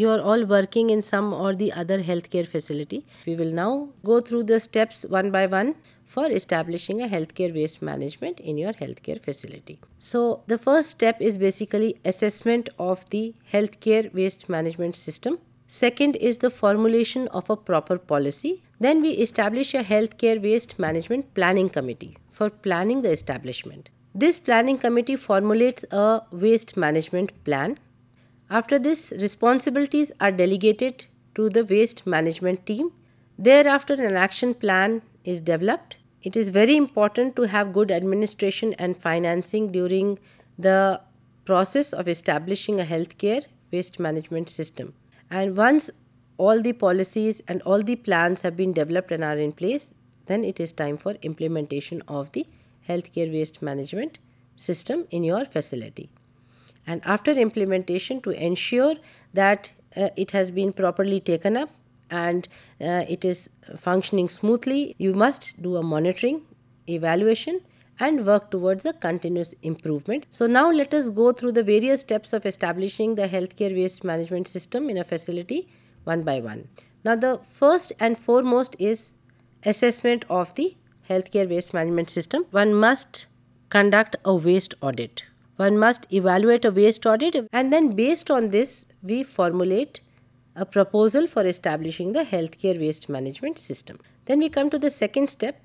you are all working in some or the other healthcare facility. We will now go through the steps one by one for establishing a healthcare waste management in your healthcare facility. So, the first step is basically assessment of the healthcare waste management system. Second is the formulation of a proper policy. Then we establish a healthcare waste management planning committee for planning the establishment. This planning committee formulates a waste management plan after this, responsibilities are delegated to the waste management team. Thereafter, an action plan is developed. It is very important to have good administration and financing during the process of establishing a healthcare waste management system. And once all the policies and all the plans have been developed and are in place, then it is time for implementation of the healthcare waste management system in your facility and after implementation to ensure that uh, it has been properly taken up and uh, it is functioning smoothly you must do a monitoring evaluation and work towards a continuous improvement. So now let us go through the various steps of establishing the healthcare waste management system in a facility one by one. Now the first and foremost is assessment of the healthcare waste management system. One must conduct a waste audit. One must evaluate a waste audit and then based on this we formulate a proposal for establishing the healthcare waste management system. Then we come to the second step.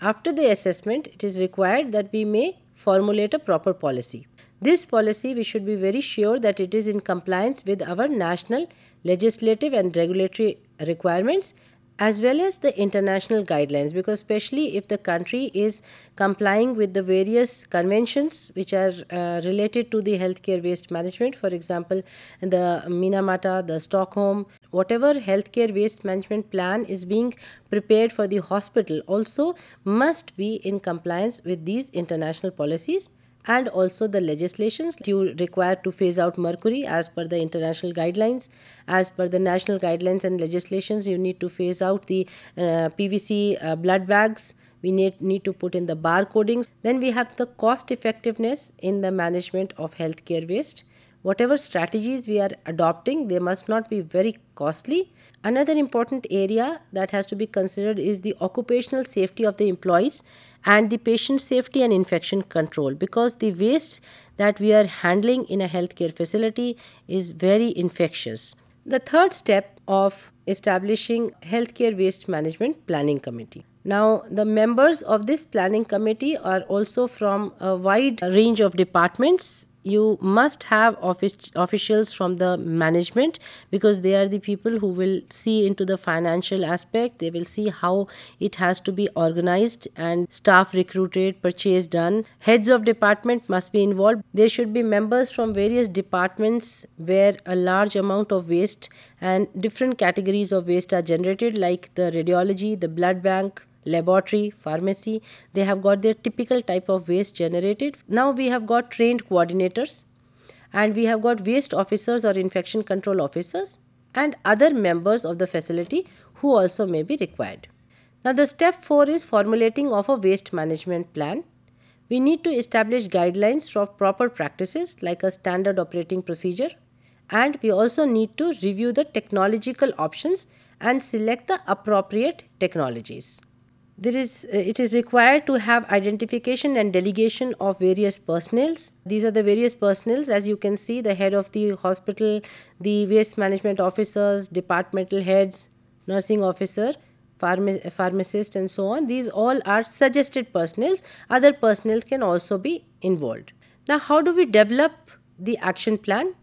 After the assessment, it is required that we may formulate a proper policy. This policy, we should be very sure that it is in compliance with our national legislative and regulatory requirements as well as the international guidelines because especially if the country is complying with the various conventions which are uh, related to the healthcare waste management for example the minamata the stockholm whatever healthcare waste management plan is being prepared for the hospital also must be in compliance with these international policies and also the legislations you require to phase out mercury as per the international guidelines as per the national guidelines and legislations you need to phase out the uh, pvc uh, blood bags we need, need to put in the bar codings then we have the cost effectiveness in the management of healthcare waste whatever strategies we are adopting they must not be very costly another important area that has to be considered is the occupational safety of the employees and the patient safety and infection control because the waste that we are handling in a healthcare facility is very infectious. The third step of establishing healthcare waste management planning committee. Now, the members of this planning committee are also from a wide range of departments you must have office officials from the management because they are the people who will see into the financial aspect they will see how it has to be organized and staff recruited purchase done heads of department must be involved there should be members from various departments where a large amount of waste and different categories of waste are generated like the radiology the blood bank laboratory, pharmacy. They have got their typical type of waste generated. Now we have got trained coordinators and we have got waste officers or infection control officers and other members of the facility who also may be required. Now the step 4 is formulating of a waste management plan. We need to establish guidelines for proper practices like a standard operating procedure and we also need to review the technological options and select the appropriate technologies. There is, uh, it is required to have identification and delegation of various personnels. These are the various personnels, as you can see, the head of the hospital, the waste management officers, departmental heads, nursing officer, pharma- pharmacist, and so on. These all are suggested personnels. Other personnel can also be involved. Now, how do we develop the action plan?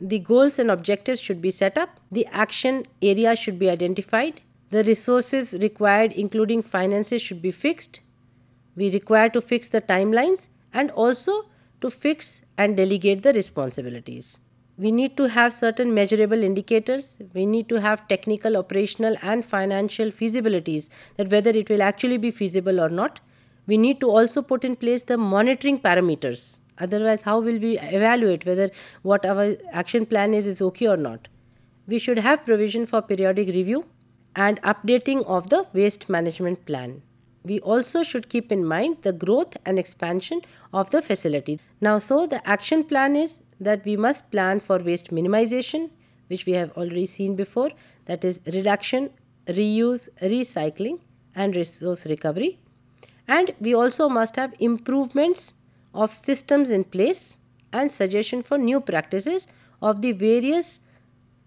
The goals and objectives should be set up. The action area should be identified the resources required including finances should be fixed. We require to fix the timelines and also to fix and delegate the responsibilities. We need to have certain measurable indicators. We need to have technical, operational and financial feasibilities that whether it will actually be feasible or not. We need to also put in place the monitoring parameters. Otherwise, how will we evaluate whether what our action plan is is okay or not? We should have provision for periodic review and updating of the waste management plan. We also should keep in mind the growth and expansion of the facility. Now, so the action plan is that we must plan for waste minimization, which we have already seen before, that is reduction, reuse, recycling, and resource recovery. And we also must have improvements of systems in place and suggestion for new practices of the various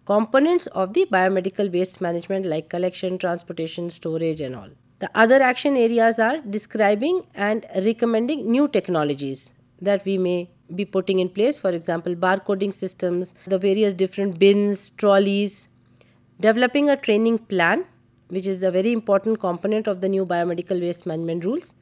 components of the biomedical waste management like collection, transportation, storage and all. The other action areas are describing and recommending new technologies that we may be putting in place, for example, barcoding systems, the various different bins, trolleys, developing a training plan, which is a very important component of the new biomedical waste management rules,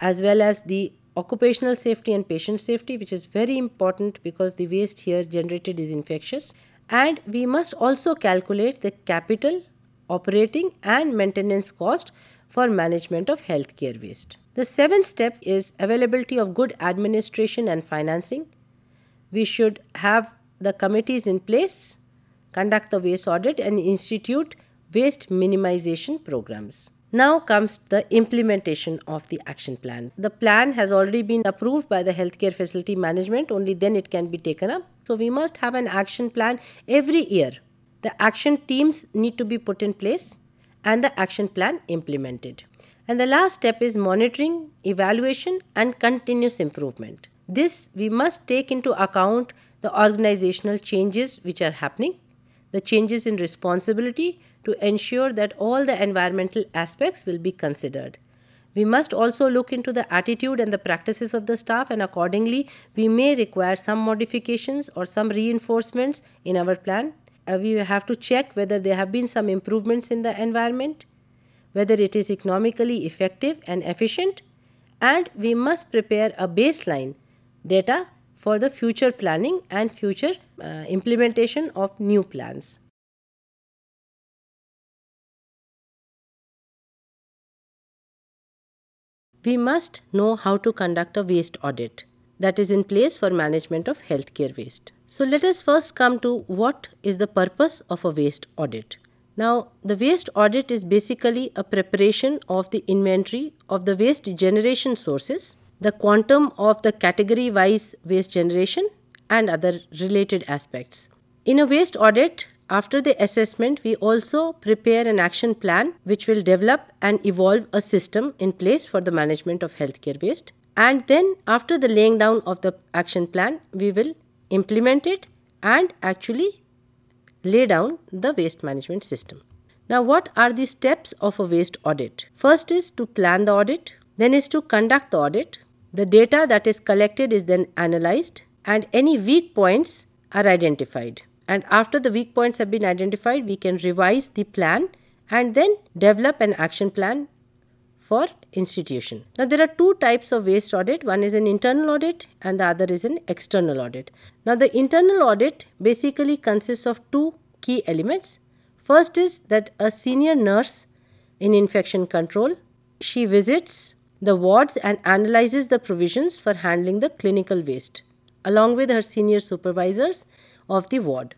as well as the occupational safety and patient safety, which is very important because the waste here generated is infectious and we must also calculate the capital, operating and maintenance cost for management of healthcare waste. The seventh step is availability of good administration and financing. We should have the committees in place, conduct the waste audit and institute waste minimization programs. Now comes the implementation of the action plan. The plan has already been approved by the healthcare facility management, only then it can be taken up so we must have an action plan every year. The action teams need to be put in place and the action plan implemented. And the last step is monitoring, evaluation, and continuous improvement. This we must take into account the organizational changes which are happening, the changes in responsibility to ensure that all the environmental aspects will be considered. We must also look into the attitude and the practices of the staff and accordingly we may require some modifications or some reinforcements in our plan. Uh, we have to check whether there have been some improvements in the environment, whether it is economically effective and efficient and we must prepare a baseline data for the future planning and future uh, implementation of new plans. We must know how to conduct a waste audit that is in place for management of healthcare waste. So let us first come to what is the purpose of a waste audit. Now, the waste audit is basically a preparation of the inventory of the waste generation sources, the quantum of the category wise waste generation, and other related aspects. In a waste audit, after the assessment, we also prepare an action plan which will develop and evolve a system in place for the management of healthcare waste. And then, after the laying down of the action plan, we will implement it and actually lay down the waste management system. Now, what are the steps of a waste audit? First is to plan the audit, then is to conduct the audit. The data that is collected is then analyzed, and any weak points are identified and after the weak points have been identified we can revise the plan and then develop an action plan for institution. Now there are two types of waste audit. One is an internal audit and the other is an external audit. Now the internal audit basically consists of two key elements. First is that a senior nurse in infection control, she visits the wards and analyzes the provisions for handling the clinical waste along with her senior supervisors of the ward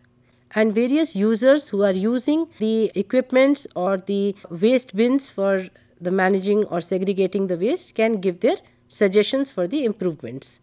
and various users who are using the equipments or the waste bins for the managing or segregating the waste can give their suggestions for the improvements.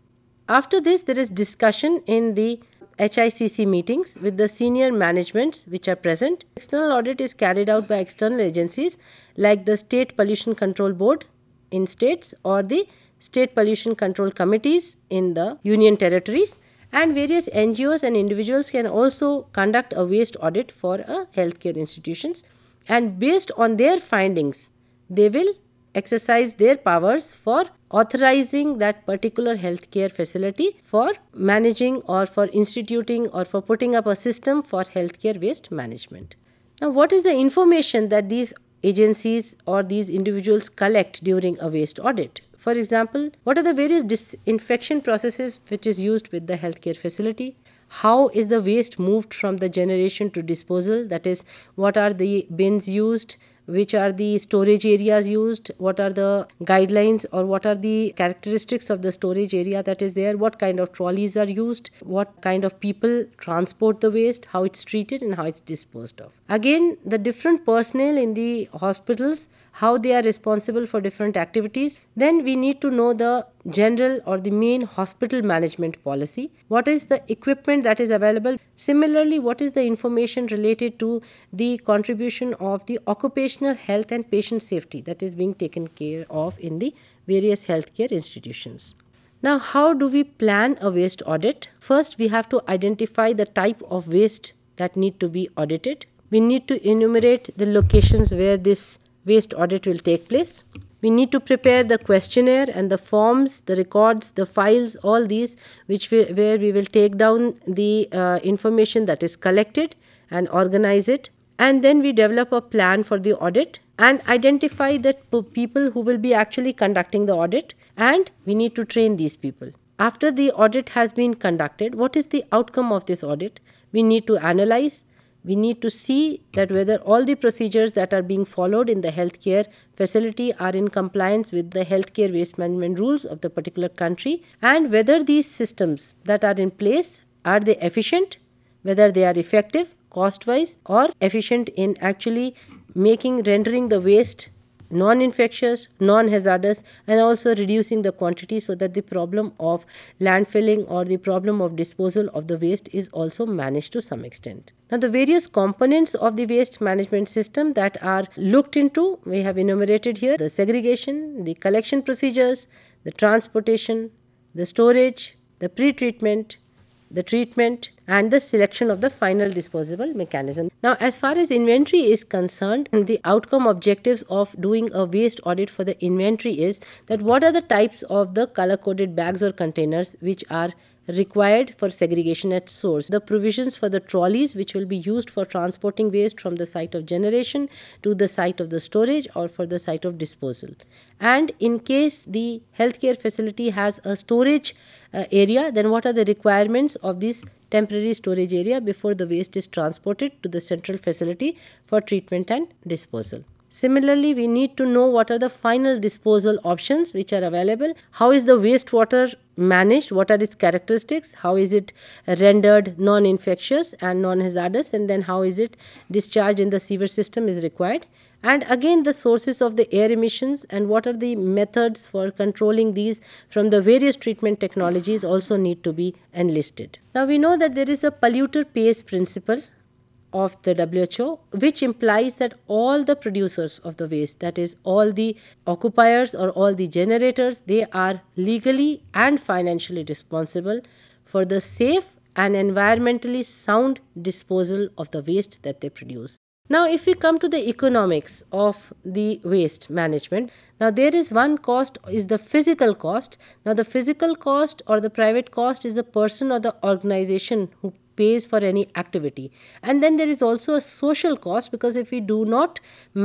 After this, there is discussion in the HICC meetings with the senior managements which are present. External audit is carried out by external agencies like the State Pollution Control Board in states or the State Pollution Control Committees in the union territories and various NGOs and individuals can also conduct a waste audit for a uh, healthcare institutions. And based on their findings, they will exercise their powers for authorizing that particular healthcare facility for managing or for instituting or for putting up a system for healthcare waste management. Now, what is the information that these agencies or these individuals collect during a waste audit? For example, what are the various disinfection processes which is used with the healthcare facility? How is the waste moved from the generation to disposal? That is, what are the bins used? which are the storage areas used, what are the guidelines or what are the characteristics of the storage area that is there, what kind of trolleys are used, what kind of people transport the waste, how it's treated and how it's disposed of. Again, the different personnel in the hospitals, how they are responsible for different activities, then we need to know the general or the main hospital management policy, what is the equipment that is available, similarly, what is the information related to the contribution of the occupational health and patient safety that is being taken care of in the various healthcare institutions. Now, how do we plan a waste audit? First, we have to identify the type of waste that need to be audited. We need to enumerate the locations where this waste audit will take place. We need to prepare the questionnaire and the forms, the records, the files, all these which we, where we will take down the uh, information that is collected and organize it. And then we develop a plan for the audit and identify the people who will be actually conducting the audit. And we need to train these people. After the audit has been conducted, what is the outcome of this audit? We need to analyze, we need to see that whether all the procedures that are being followed in the healthcare facility are in compliance with the healthcare waste management rules of the particular country and whether these systems that are in place are they efficient whether they are effective cost wise or efficient in actually making rendering the waste non-infectious, non-hazardous and also reducing the quantity so that the problem of landfilling or the problem of disposal of the waste is also managed to some extent. Now, the various components of the waste management system that are looked into, we have enumerated here the segregation, the collection procedures, the transportation, the storage, the pre-treatment, the treatment, and the selection of the final disposable mechanism. Now, as far as inventory is concerned, the outcome objectives of doing a waste audit for the inventory is that what are the types of the color coded bags or containers which are required for segregation at source. The provisions for the trolleys, which will be used for transporting waste from the site of generation to the site of the storage or for the site of disposal. And in case the healthcare facility has a storage uh, area, then what are the requirements of this temporary storage area before the waste is transported to the central facility for treatment and disposal. Similarly, we need to know what are the final disposal options which are available. How is the wastewater managed, what are its characteristics, how is it rendered non-infectious and non-hazardous and then how is it discharged in the sewer system is required and again the sources of the air emissions and what are the methods for controlling these from the various treatment technologies also need to be enlisted. Now we know that there is a polluter pays principle of the WHO, which implies that all the producers of the waste, that is, all the occupiers or all the generators, they are legally and financially responsible for the safe and environmentally sound disposal of the waste that they produce. Now, if we come to the economics of the waste management, now there is one cost is the physical cost. Now, the physical cost or the private cost is the person or the organization who pays for any activity. And then there is also a social cost because if we do not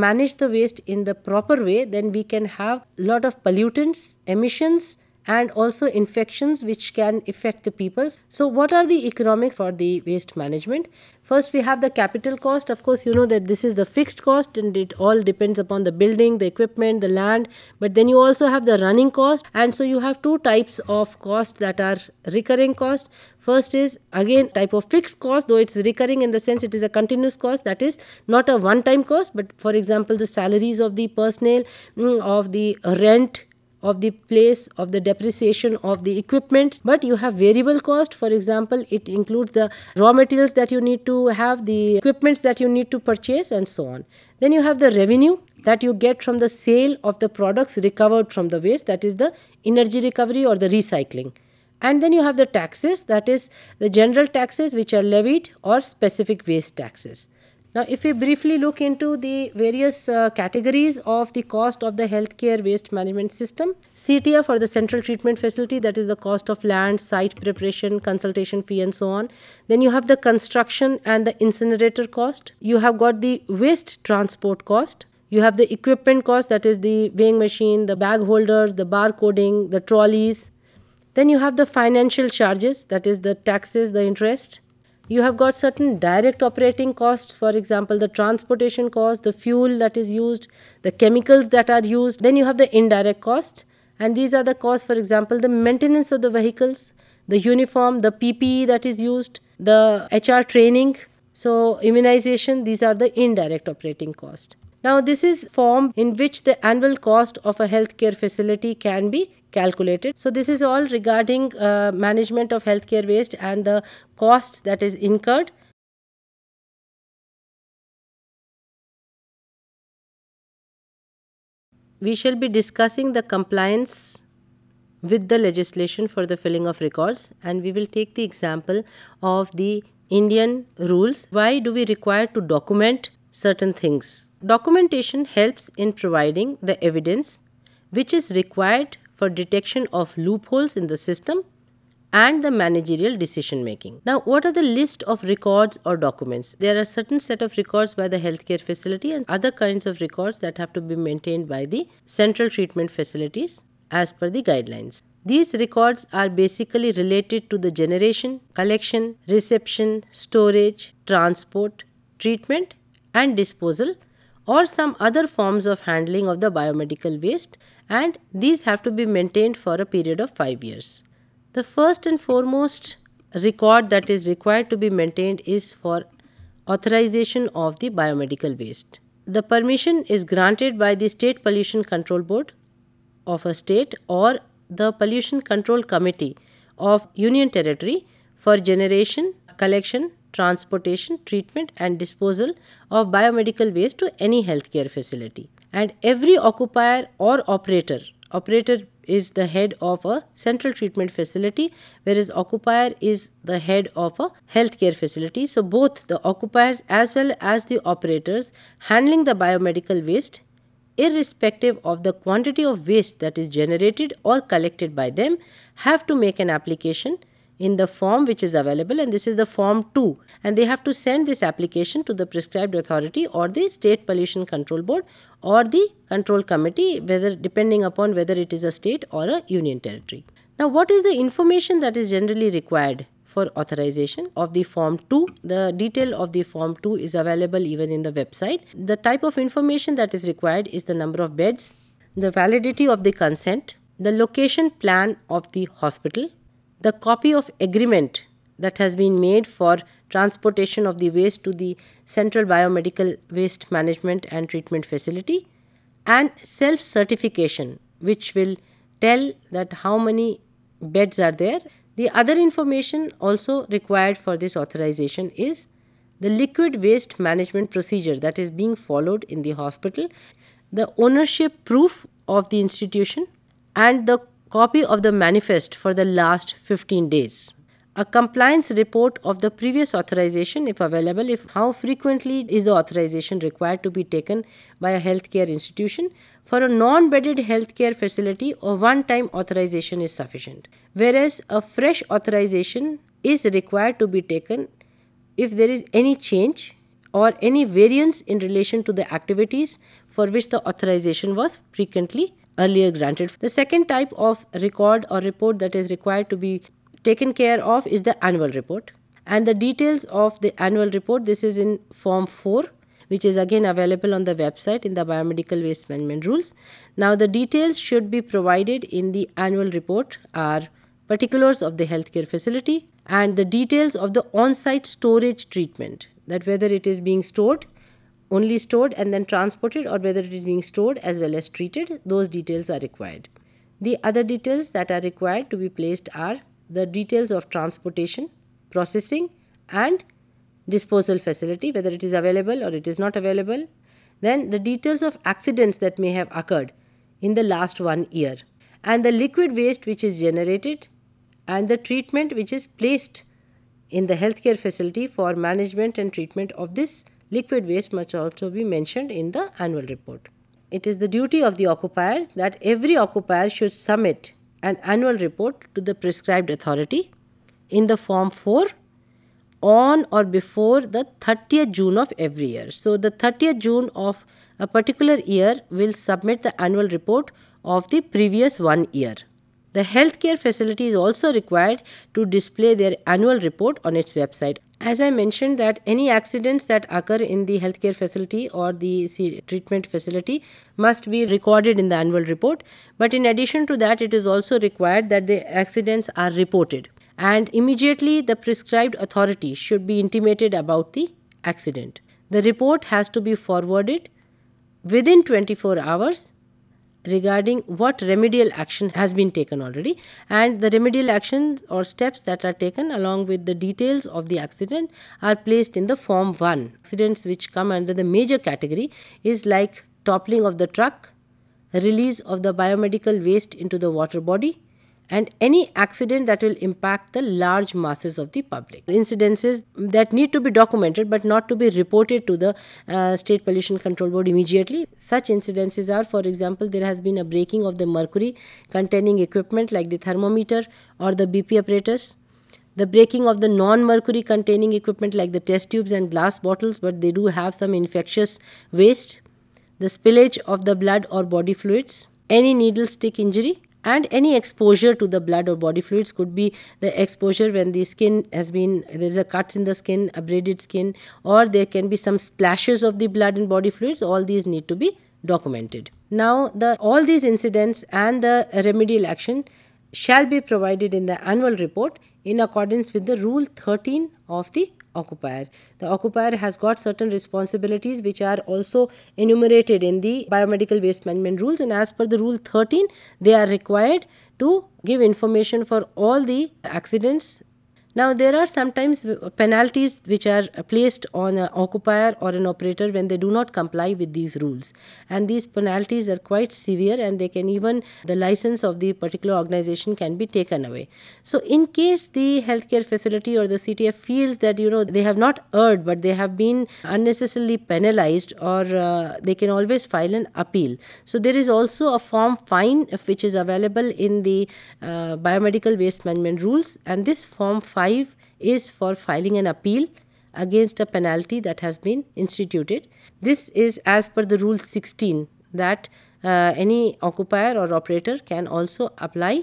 manage the waste in the proper way, then we can have a lot of pollutants, emissions, and also infections which can affect the people. So, what are the economics for the waste management? First, we have the capital cost. Of course, you know that this is the fixed cost and it all depends upon the building, the equipment, the land. But then you also have the running cost. And so, you have two types of costs that are recurring cost. First is again type of fixed cost, though it's recurring in the sense it is a continuous cost, that is not a one time cost, but for example, the salaries of the personnel, mm, of the rent of the place of the depreciation of the equipment but you have variable cost for example it includes the raw materials that you need to have the equipments that you need to purchase and so on then you have the revenue that you get from the sale of the products recovered from the waste that is the energy recovery or the recycling and then you have the taxes that is the general taxes which are levied or specific waste taxes now, if we briefly look into the various uh, categories of the cost of the healthcare waste management system, CTF or the central treatment facility, that is the cost of land, site preparation, consultation fee and so on. Then you have the construction and the incinerator cost. You have got the waste transport cost. You have the equipment cost, that is the weighing machine, the bag holders, the bar coding, the trolleys. Then you have the financial charges, that is the taxes, the interest you have got certain direct operating costs for example the transportation cost the fuel that is used the chemicals that are used then you have the indirect cost, and these are the costs for example the maintenance of the vehicles the uniform the ppe that is used the hr training so immunization these are the indirect operating cost now this is form in which the annual cost of a healthcare facility can be calculated. So this is all regarding uh, management of healthcare waste and the cost that is incurred. We shall be discussing the compliance with the legislation for the filling of records and we will take the example of the Indian rules. Why do we require to document certain things? Documentation helps in providing the evidence which is required for detection of loopholes in the system and the managerial decision making. Now, what are the list of records or documents? There are certain set of records by the healthcare facility and other kinds of records that have to be maintained by the central treatment facilities as per the guidelines. These records are basically related to the generation, collection, reception, storage, transport, treatment and disposal or some other forms of handling of the biomedical waste and these have to be maintained for a period of 5 years. The first and foremost record that is required to be maintained is for authorization of the biomedical waste. The permission is granted by the State Pollution Control Board of a state or the Pollution Control Committee of Union Territory for generation, collection, transportation, treatment and disposal of biomedical waste to any healthcare facility and every occupier or operator operator is the head of a central treatment facility whereas occupier is the head of a healthcare facility so both the occupiers as well as the operators handling the biomedical waste irrespective of the quantity of waste that is generated or collected by them have to make an application in the form which is available and this is the form 2 and they have to send this application to the prescribed authority or the state pollution control board or the control committee whether depending upon whether it is a state or a union territory now what is the information that is generally required for authorization of the form 2 the detail of the form 2 is available even in the website the type of information that is required is the number of beds the validity of the consent the location plan of the hospital the copy of agreement that has been made for transportation of the waste to the Central Biomedical Waste Management and Treatment Facility and self-certification which will tell that how many beds are there. The other information also required for this authorization is the liquid waste management procedure that is being followed in the hospital, the ownership proof of the institution and the copy of the manifest for the last 15 days. A compliance report of the previous authorization, if available, if how frequently is the authorization required to be taken by a healthcare institution for a non bedded healthcare facility, a one time authorization is sufficient. Whereas a fresh authorization is required to be taken if there is any change or any variance in relation to the activities for which the authorization was frequently earlier granted. The second type of record or report that is required to be taken care of is the annual report. And the details of the annual report, this is in Form 4 which is again available on the website in the biomedical waste management rules. Now, the details should be provided in the annual report are particulars of the healthcare facility and the details of the on site storage treatment that whether it is being stored only stored and then transported or whether it is being stored as well as treated, those details are required. The other details that are required to be placed are the details of transportation, processing and disposal facility, whether it is available or it is not available. Then the details of accidents that may have occurred in the last one year and the liquid waste which is generated and the treatment which is placed in the healthcare facility for management and treatment of this Liquid waste must also be mentioned in the annual report. It is the duty of the occupier that every occupier should submit an annual report to the prescribed authority in the form 4 on or before the 30th June of every year. So, the 30th June of a particular year will submit the annual report of the previous one year. The healthcare facility is also required to display their annual report on its website. As I mentioned that any accidents that occur in the healthcare facility or the treatment facility must be recorded in the annual report. But in addition to that, it is also required that the accidents are reported. And immediately the prescribed authority should be intimated about the accident. The report has to be forwarded within 24 hours regarding what remedial action has been taken already and the remedial actions or steps that are taken along with the details of the accident are placed in the form 1 accidents which come under the major category is like toppling of the truck release of the biomedical waste into the water body and any accident that will impact the large masses of the public. Incidences that need to be documented but not to be reported to the uh, State Pollution Control Board immediately. Such incidences are, for example, there has been a breaking of the mercury containing equipment like the thermometer or the BP apparatus. The breaking of the non mercury containing equipment like the test tubes and glass bottles, but they do have some infectious waste. The spillage of the blood or body fluids. Any needle stick injury and any exposure to the blood or body fluids could be the exposure when the skin has been there is a cut in the skin abraded skin or there can be some splashes of the blood and body fluids all these need to be documented now the all these incidents and the remedial action shall be provided in the annual report in accordance with the rule 13 of the occupier. The occupier has got certain responsibilities which are also enumerated in the biomedical waste management rules and as per the rule 13 they are required to give information for all the accidents now, there are sometimes penalties which are placed on an occupier or an operator when they do not comply with these rules. And these penalties are quite severe and they can even, the license of the particular organization can be taken away. So, in case the healthcare facility or the CTF feels that, you know, they have not erred but they have been unnecessarily penalized or uh, they can always file an appeal. So, there is also a form fine which is available in the uh, biomedical waste management rules and this form fine 5 is for filing an appeal against a penalty that has been instituted. This is as per the rule 16 that uh, any occupier or operator can also apply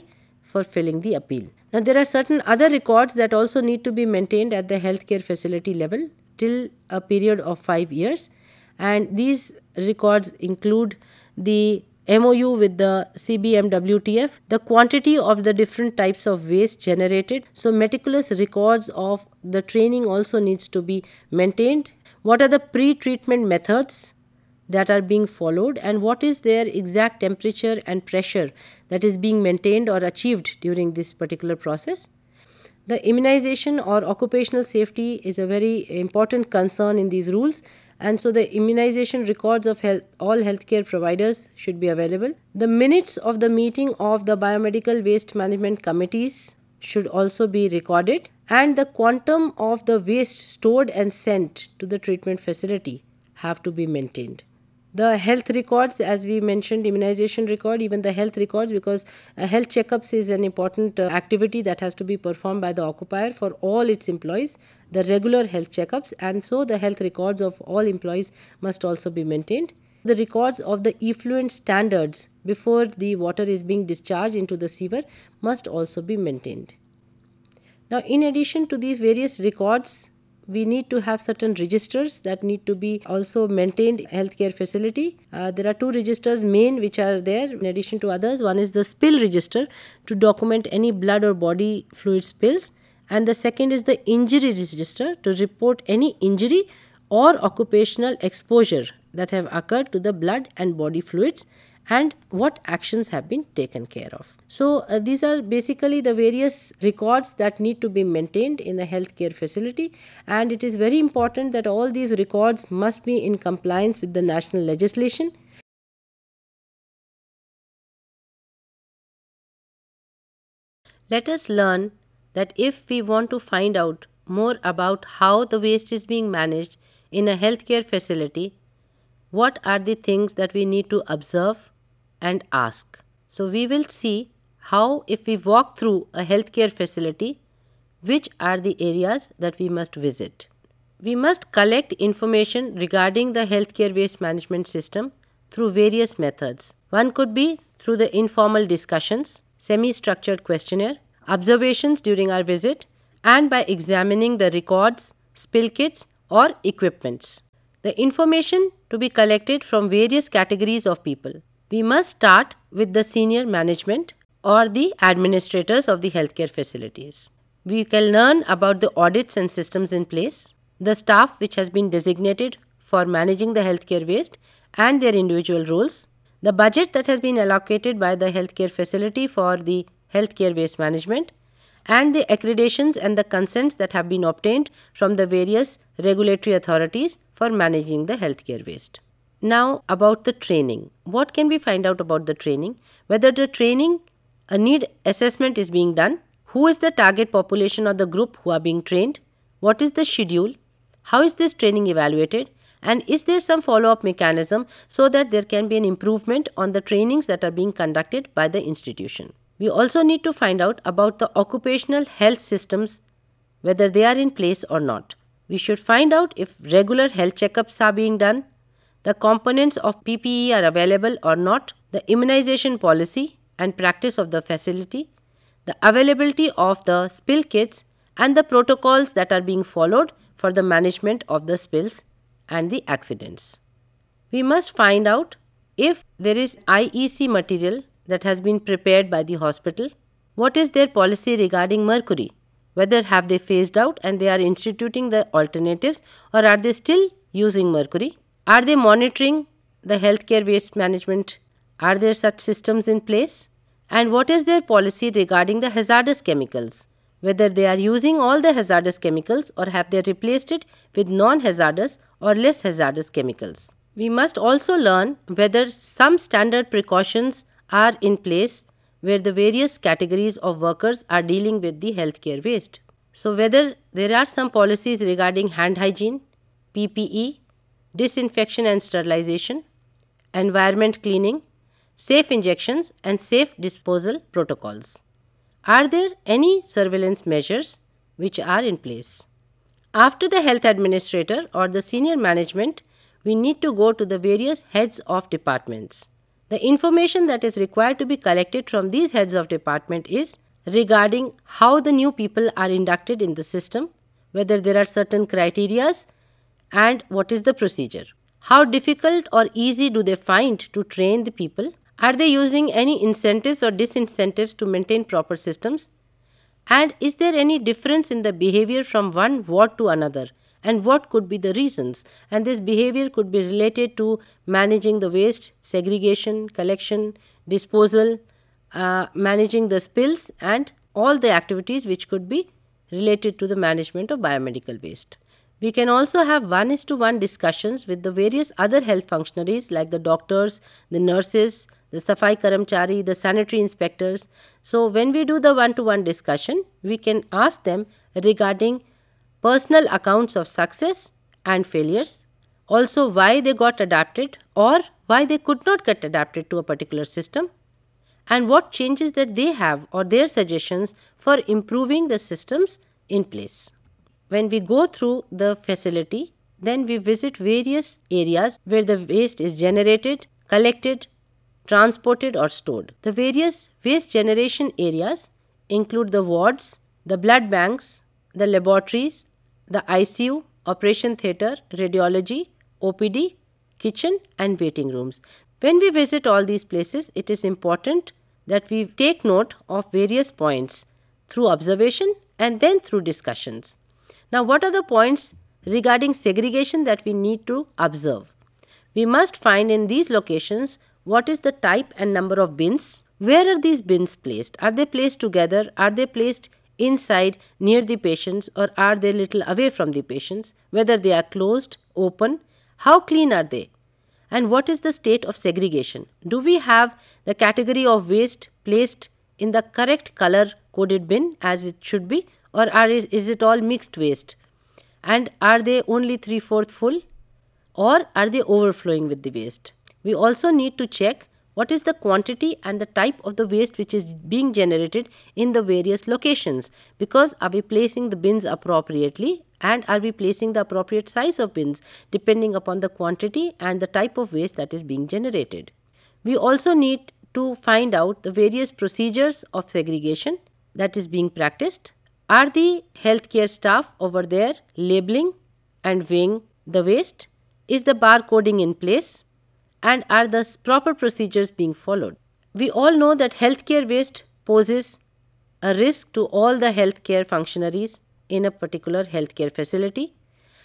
for filling the appeal. Now, there are certain other records that also need to be maintained at the healthcare facility level till a period of 5 years and these records include the MOU with the CBMWTF, the quantity of the different types of waste generated. So, meticulous records of the training also needs to be maintained. What are the pre treatment methods? that are being followed and what is their exact temperature and pressure that is being maintained or achieved during this particular process. The immunization or occupational safety is a very important concern in these rules and so the immunization records of health, all healthcare providers should be available. The minutes of the meeting of the biomedical waste management committees should also be recorded and the quantum of the waste stored and sent to the treatment facility have to be maintained the health records as we mentioned immunization record even the health records because uh, health checkups is an important uh, activity that has to be performed by the occupier for all its employees the regular health checkups and so the health records of all employees must also be maintained the records of the effluent standards before the water is being discharged into the sewer must also be maintained now in addition to these various records we need to have certain registers that need to be also maintained healthcare facility. Uh, there are two registers main which are there in addition to others. One is the spill register to document any blood or body fluid spills and the second is the injury register to report any injury or occupational exposure that have occurred to the blood and body fluids and what actions have been taken care of. So, uh, these are basically the various records that need to be maintained in the healthcare facility, and it is very important that all these records must be in compliance with the national legislation. Let us learn that if we want to find out more about how the waste is being managed in a healthcare facility, what are the things that we need to observe, and ask. So we will see how if we walk through a healthcare facility, which are the areas that we must visit. We must collect information regarding the healthcare waste management system through various methods. One could be through the informal discussions, semi-structured questionnaire, observations during our visit, and by examining the records, spill kits, or equipments. The information to be collected from various categories of people we must start with the senior management or the administrators of the healthcare facilities. We can learn about the audits and systems in place, the staff which has been designated for managing the healthcare waste and their individual roles, the budget that has been allocated by the healthcare facility for the healthcare waste management, and the accreditations and the consents that have been obtained from the various regulatory authorities for managing the healthcare waste. Now, about the training. What can we find out about the training? Whether the training, a need assessment is being done, who is the target population or the group who are being trained, what is the schedule, how is this training evaluated, and is there some follow up mechanism so that there can be an improvement on the trainings that are being conducted by the institution? We also need to find out about the occupational health systems, whether they are in place or not. We should find out if regular health checkups are being done, the components of PPE are available or not, the immunization policy and practice of the facility, the availability of the spill kits and the protocols that are being followed for the management of the spills and the accidents. We must find out if there is IEC material that has been prepared by the hospital, what is their policy regarding mercury? Whether have they phased out and they are instituting the alternatives or are they still using mercury? Are they monitoring the healthcare waste management? Are there such systems in place? And what is their policy regarding the hazardous chemicals? Whether they are using all the hazardous chemicals or have they replaced it with non hazardous or less hazardous chemicals? We must also learn whether some standard precautions are in place where the various categories of workers are dealing with the healthcare waste. So, whether there are some policies regarding hand hygiene, PPE, disinfection and sterilization, environment cleaning, safe injections and safe disposal protocols. Are there any surveillance measures which are in place? After the health administrator or the senior management, we need to go to the various heads of departments. The information that is required to be collected from these heads of department is regarding how the new people are inducted in the system, whether there are certain criterias and what is the procedure? How difficult or easy do they find to train the people? Are they using any incentives or disincentives to maintain proper systems? And is there any difference in the behavior from one ward to another? And what could be the reasons? And this behavior could be related to managing the waste, segregation, collection, disposal, uh, managing the spills, and all the activities which could be related to the management of biomedical waste. We can also have one is to one discussions with the various other health functionaries like the doctors, the nurses, the Safai Karamchari, the sanitary inspectors. So, when we do the one to one discussion, we can ask them regarding personal accounts of success and failures, also why they got adapted or why they could not get adapted to a particular system, and what changes that they have or their suggestions for improving the systems in place. When we go through the facility, then we visit various areas where the waste is generated, collected, transported, or stored. The various waste generation areas include the wards, the blood banks, the laboratories, the ICU, operation theatre, radiology, OPD, kitchen, and waiting rooms. When we visit all these places, it is important that we take note of various points through observation and then through discussions. Now, what are the points regarding segregation that we need to observe? We must find in these locations what is the type and number of bins, where are these bins placed? Are they placed together? Are they placed inside near the patients or are they little away from the patients? Whether they are closed, open, how clean are they? And what is the state of segregation? Do we have the category of waste placed in the correct color coded bin as it should be or are it, is it all mixed waste? And are they only three fourths full or are they overflowing with the waste? We also need to check what is the quantity and the type of the waste which is being generated in the various locations because are we placing the bins appropriately and are we placing the appropriate size of bins depending upon the quantity and the type of waste that is being generated. We also need to find out the various procedures of segregation that is being practiced are the healthcare staff over there labeling and weighing the waste? Is the barcoding in place? And are the proper procedures being followed? We all know that healthcare waste poses a risk to all the healthcare functionaries in a particular healthcare facility.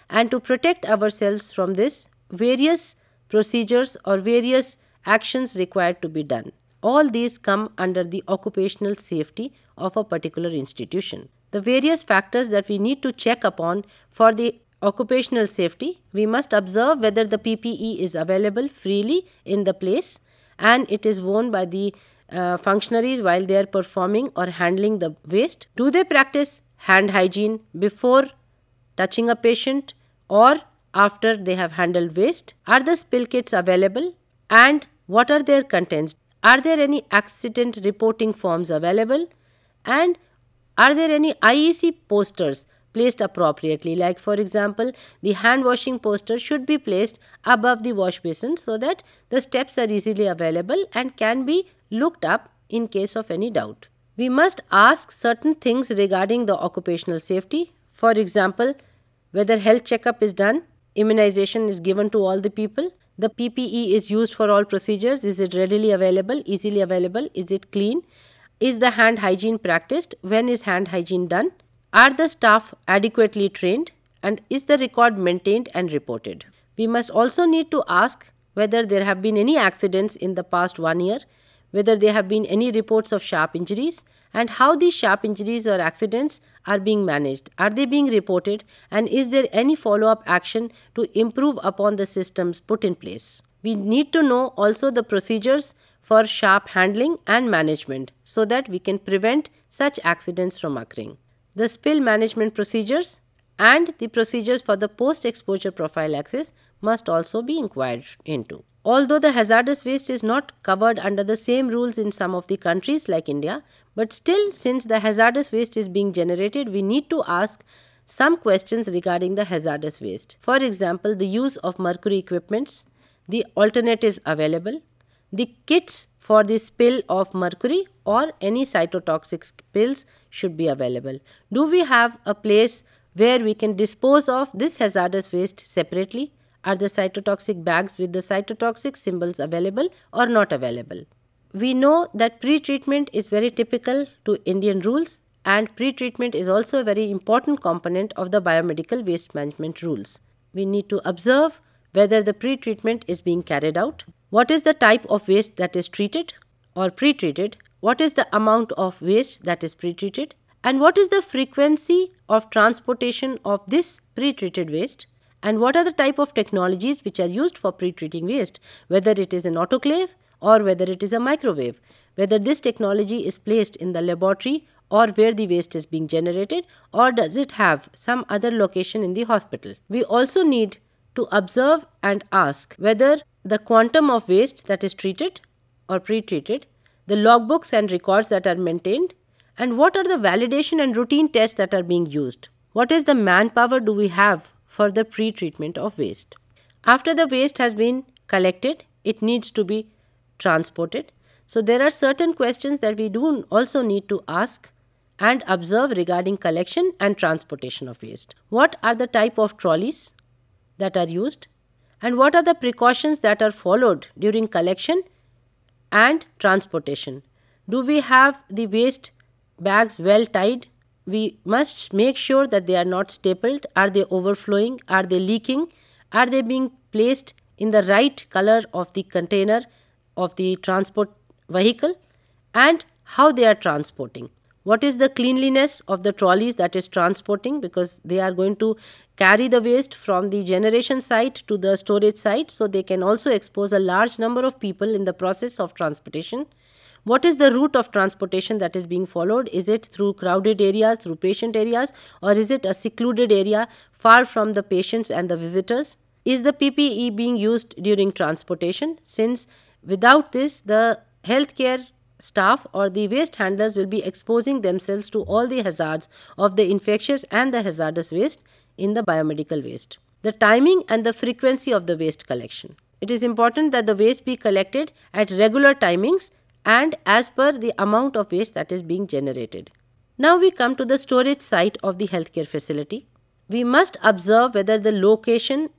And to protect ourselves from this, various procedures or various actions required to be done. All these come under the occupational safety of a particular institution the various factors that we need to check upon for the occupational safety, we must observe whether the PPE is available freely in the place and it is worn by the uh, functionaries while they are performing or handling the waste. Do they practice hand hygiene before touching a patient or after they have handled waste? Are the spill kits available and what are their contents? Are there any accident reporting forms available? And are there any IEC posters placed appropriately? Like for example, the hand washing poster should be placed above the wash basin so that the steps are easily available and can be looked up in case of any doubt. We must ask certain things regarding the occupational safety. For example, whether health checkup is done, immunization is given to all the people, the PPE is used for all procedures, is it readily available, easily available, is it clean? Is the hand hygiene practiced? When is hand hygiene done? Are the staff adequately trained? And is the record maintained and reported? We must also need to ask whether there have been any accidents in the past one year, whether there have been any reports of sharp injuries, and how these sharp injuries or accidents are being managed. Are they being reported? And is there any follow up action to improve upon the systems put in place? We need to know also the procedures for sharp handling and management so that we can prevent such accidents from occurring. The spill management procedures and the procedures for the post-exposure profile access must also be inquired into. Although the hazardous waste is not covered under the same rules in some of the countries like India, but still since the hazardous waste is being generated, we need to ask some questions regarding the hazardous waste. For example, the use of mercury equipments, the alternatives available, the kits for the spill of mercury or any cytotoxic pills should be available. Do we have a place where we can dispose of this hazardous waste separately? Are the cytotoxic bags with the cytotoxic symbols available or not available? We know that pre-treatment is very typical to Indian rules and pre-treatment is also a very important component of the biomedical waste management rules. We need to observe whether the pre-treatment is being carried out. What is the type of waste that is treated or pre-treated? What is the amount of waste that is pre-treated? And what is the frequency of transportation of this pre-treated waste? And what are the type of technologies which are used for pre-treating waste, whether it is an autoclave or whether it is a microwave, whether this technology is placed in the laboratory or where the waste is being generated or does it have some other location in the hospital. We also need to observe and ask whether the quantum of waste that is treated or pre-treated, the logbooks and records that are maintained, and what are the validation and routine tests that are being used. What is the manpower do we have for the pre-treatment of waste? After the waste has been collected, it needs to be transported. So there are certain questions that we do also need to ask and observe regarding collection and transportation of waste. What are the type of trolleys? that are used and what are the precautions that are followed during collection and transportation. Do we have the waste bags well tied? We must make sure that they are not stapled. Are they overflowing? Are they leaking? Are they being placed in the right color of the container of the transport vehicle? And how they are transporting what is the cleanliness of the trolleys that is transporting because they are going to carry the waste from the generation site to the storage site so they can also expose a large number of people in the process of transportation what is the route of transportation that is being followed is it through crowded areas through patient areas or is it a secluded area far from the patients and the visitors is the ppe being used during transportation since without this the healthcare staff or the waste handlers will be exposing themselves to all the hazards of the infectious and the hazardous waste in the biomedical waste. The timing and the frequency of the waste collection. It is important that the waste be collected at regular timings and as per the amount of waste that is being generated. Now we come to the storage site of the healthcare facility. We must observe whether the location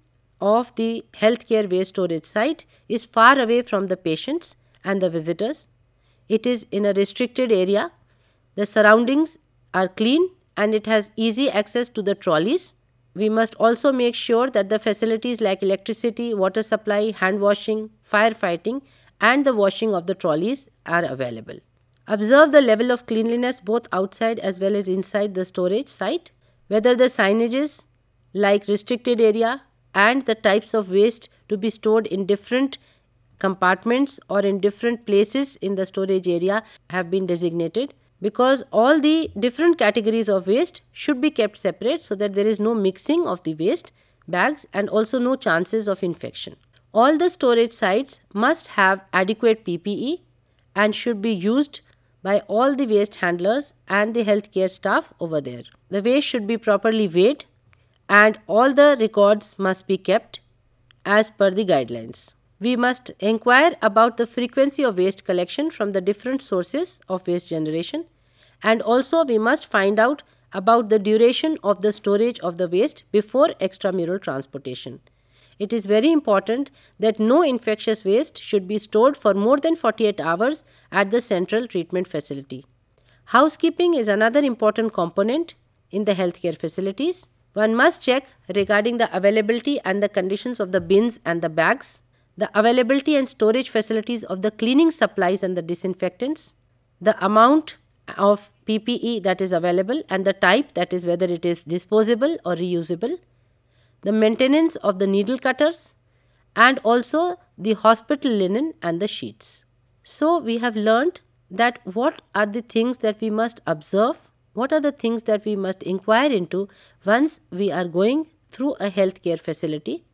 of the healthcare waste storage site is far away from the patients and the visitors it is in a restricted area. The surroundings are clean and it has easy access to the trolleys. We must also make sure that the facilities like electricity, water supply, hand washing, firefighting, and the washing of the trolleys are available. Observe the level of cleanliness both outside as well as inside the storage site. Whether the signages like restricted area and the types of waste to be stored in different compartments or in different places in the storage area have been designated because all the different categories of waste should be kept separate so that there is no mixing of the waste bags and also no chances of infection. All the storage sites must have adequate PPE and should be used by all the waste handlers and the healthcare staff over there. The waste should be properly weighed and all the records must be kept as per the guidelines we must inquire about the frequency of waste collection from the different sources of waste generation and also we must find out about the duration of the storage of the waste before extramural transportation. It is very important that no infectious waste should be stored for more than 48 hours at the central treatment facility. Housekeeping is another important component in the healthcare facilities. One must check regarding the availability and the conditions of the bins and the bags the availability and storage facilities of the cleaning supplies and the disinfectants, the amount of PPE that is available and the type that is whether it is disposable or reusable, the maintenance of the needle cutters and also the hospital linen and the sheets. So we have learned that what are the things that we must observe, what are the things that we must inquire into once we are going through a healthcare facility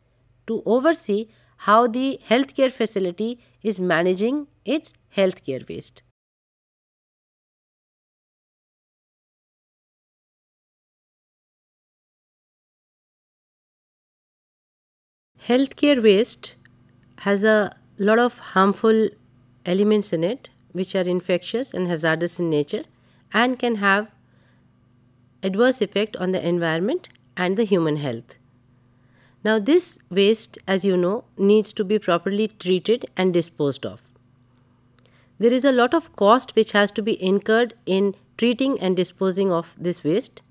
to oversee how the healthcare facility is managing its healthcare waste. Healthcare waste has a lot of harmful elements in it which are infectious and hazardous in nature and can have adverse effect on the environment and the human health. Now this waste, as you know, needs to be properly treated and disposed of. There is a lot of cost which has to be incurred in treating and disposing of this waste.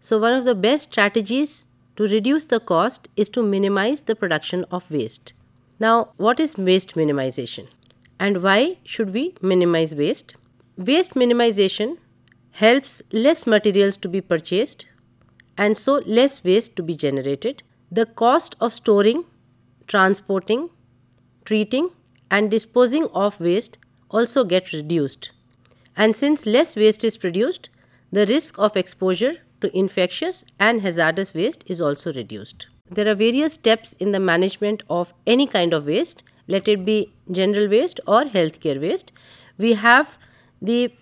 So one of the best strategies to reduce the cost is to minimize the production of waste. Now, what is waste minimization? And why should we minimize waste? Waste minimization helps less materials to be purchased and so less waste to be generated the cost of storing, transporting, treating and disposing of waste also get reduced. And since less waste is produced, the risk of exposure to infectious and hazardous waste is also reduced. There are various steps in the management of any kind of waste, let it be general waste or healthcare waste. We have the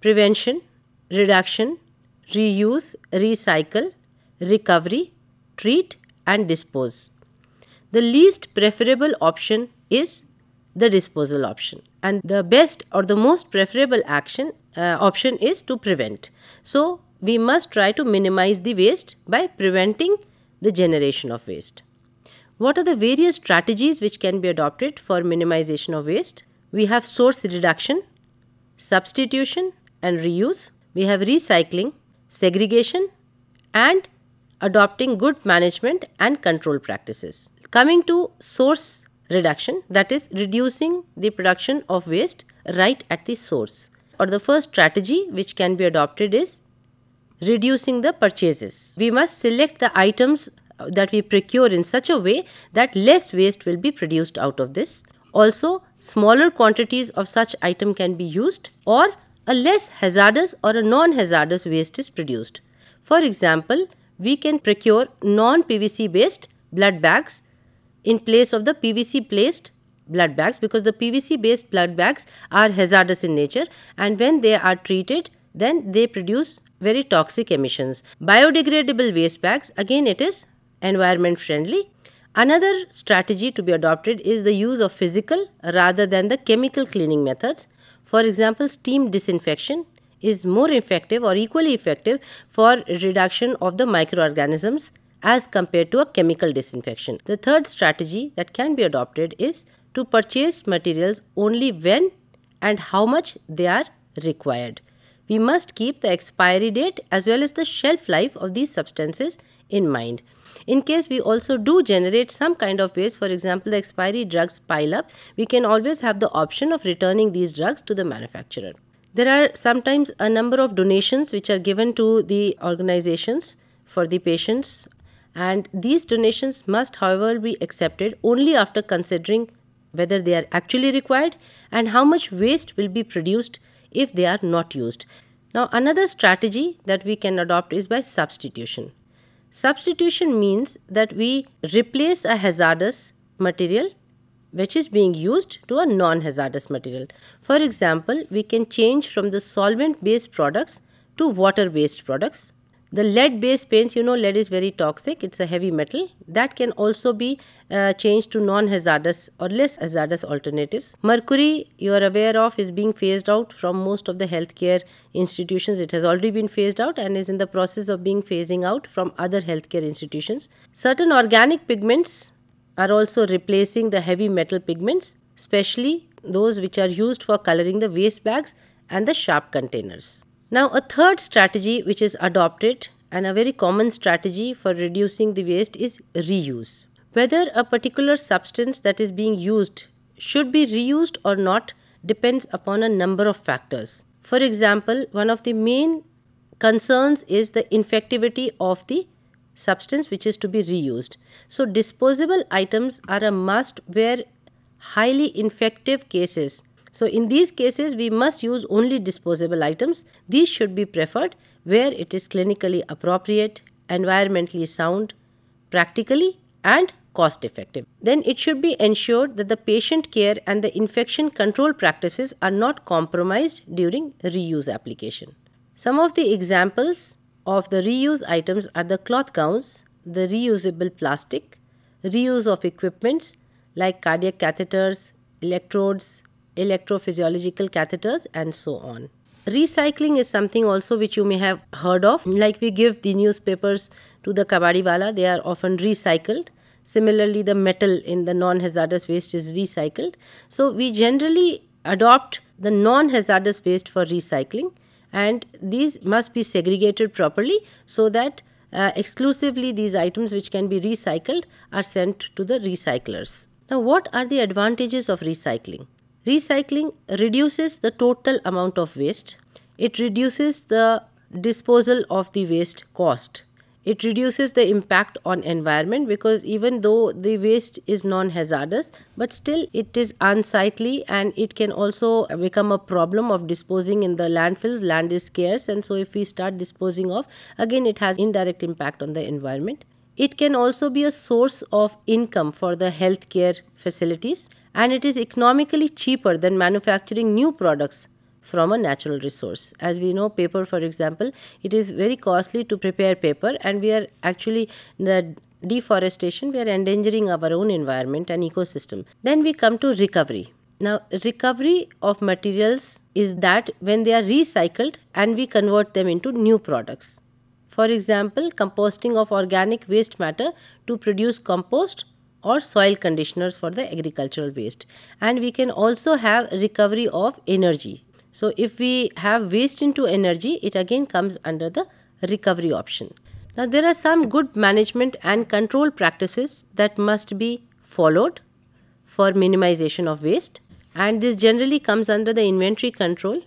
prevention, reduction, reuse, recycle, recovery, treat and dispose. The least preferable option is the disposal option and the best or the most preferable action uh, option is to prevent. So we must try to minimize the waste by preventing the generation of waste. What are the various strategies which can be adopted for minimization of waste? We have source reduction, substitution and reuse. We have recycling, segregation and adopting good management and control practices. Coming to source reduction, that is, reducing the production of waste right at the source. Or the first strategy which can be adopted is reducing the purchases. We must select the items uh, that we procure in such a way that less waste will be produced out of this. Also, smaller quantities of such item can be used or a less hazardous or a non-hazardous waste is produced. For example, we can procure non-PVC based blood bags in place of the PVC placed blood bags because the PVC based blood bags are hazardous in nature and when they are treated then they produce very toxic emissions. Biodegradable waste bags again it is environment friendly. Another strategy to be adopted is the use of physical rather than the chemical cleaning methods. For example, steam disinfection is more effective or equally effective for reduction of the microorganisms as compared to a chemical disinfection. The third strategy that can be adopted is to purchase materials only when and how much they are required. We must keep the expiry date as well as the shelf life of these substances in mind. In case we also do generate some kind of waste, for example, the expiry drugs pile up, we can always have the option of returning these drugs to the manufacturer. There are sometimes a number of donations which are given to the organizations for the patients, and these donations must, however, be accepted only after considering whether they are actually required and how much waste will be produced if they are not used. Now, another strategy that we can adopt is by substitution. Substitution means that we replace a hazardous material which is being used to a non-hazardous material. For example, we can change from the solvent-based products to water-based products. The lead-based paints, you know lead is very toxic, it's a heavy metal. That can also be uh, changed to non-hazardous or less hazardous alternatives. Mercury, you are aware of, is being phased out from most of the healthcare institutions. It has already been phased out and is in the process of being phasing out from other healthcare institutions. Certain organic pigments are also replacing the heavy metal pigments, especially those which are used for coloring the waste bags and the sharp containers. Now, a third strategy which is adopted and a very common strategy for reducing the waste is reuse. Whether a particular substance that is being used should be reused or not depends upon a number of factors. For example, one of the main concerns is the infectivity of the substance which is to be reused. So disposable items are a must where highly infective cases. So in these cases we must use only disposable items. These should be preferred where it is clinically appropriate, environmentally sound, practically and cost effective. Then it should be ensured that the patient care and the infection control practices are not compromised during reuse application. Some of the examples of the reuse items are the cloth gowns, the reusable plastic, reuse of equipments like cardiac catheters, electrodes, electrophysiological catheters and so on. Recycling is something also which you may have heard of. Like we give the newspapers to the kabadiwala, they are often recycled. Similarly, the metal in the non-hazardous waste is recycled. So we generally adopt the non-hazardous waste for recycling and these must be segregated properly so that uh, exclusively these items which can be recycled are sent to the recyclers. Now what are the advantages of recycling? Recycling reduces the total amount of waste. It reduces the disposal of the waste cost it reduces the impact on environment because even though the waste is non hazardous but still it is unsightly and it can also become a problem of disposing in the landfills land is scarce and so if we start disposing of again it has indirect impact on the environment it can also be a source of income for the healthcare facilities and it is economically cheaper than manufacturing new products from a natural resource. As we know, paper, for example, it is very costly to prepare paper, and we are actually the deforestation, we are endangering our own environment and ecosystem. Then we come to recovery. Now, recovery of materials is that when they are recycled and we convert them into new products. For example, composting of organic waste matter to produce compost or soil conditioners for the agricultural waste. And we can also have recovery of energy so if we have waste into energy, it again comes under the recovery option. Now there are some good management and control practices that must be followed for minimization of waste and this generally comes under the inventory control.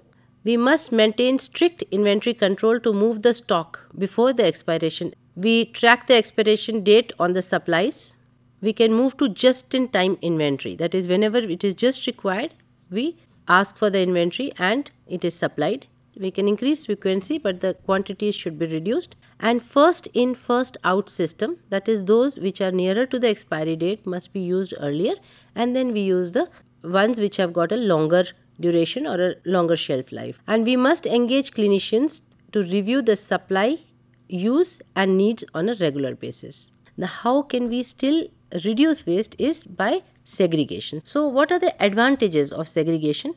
We must maintain strict inventory control to move the stock before the expiration. We track the expiration date on the supplies. We can move to just in time inventory that is whenever it is just required we ask for the inventory and it is supplied. We can increase frequency but the quantities should be reduced. And first in first out system that is those which are nearer to the expiry date must be used earlier and then we use the ones which have got a longer duration or a longer shelf life. And we must engage clinicians to review the supply, use and needs on a regular basis. Now how can we still reduce waste is by segregation. So, what are the advantages of segregation?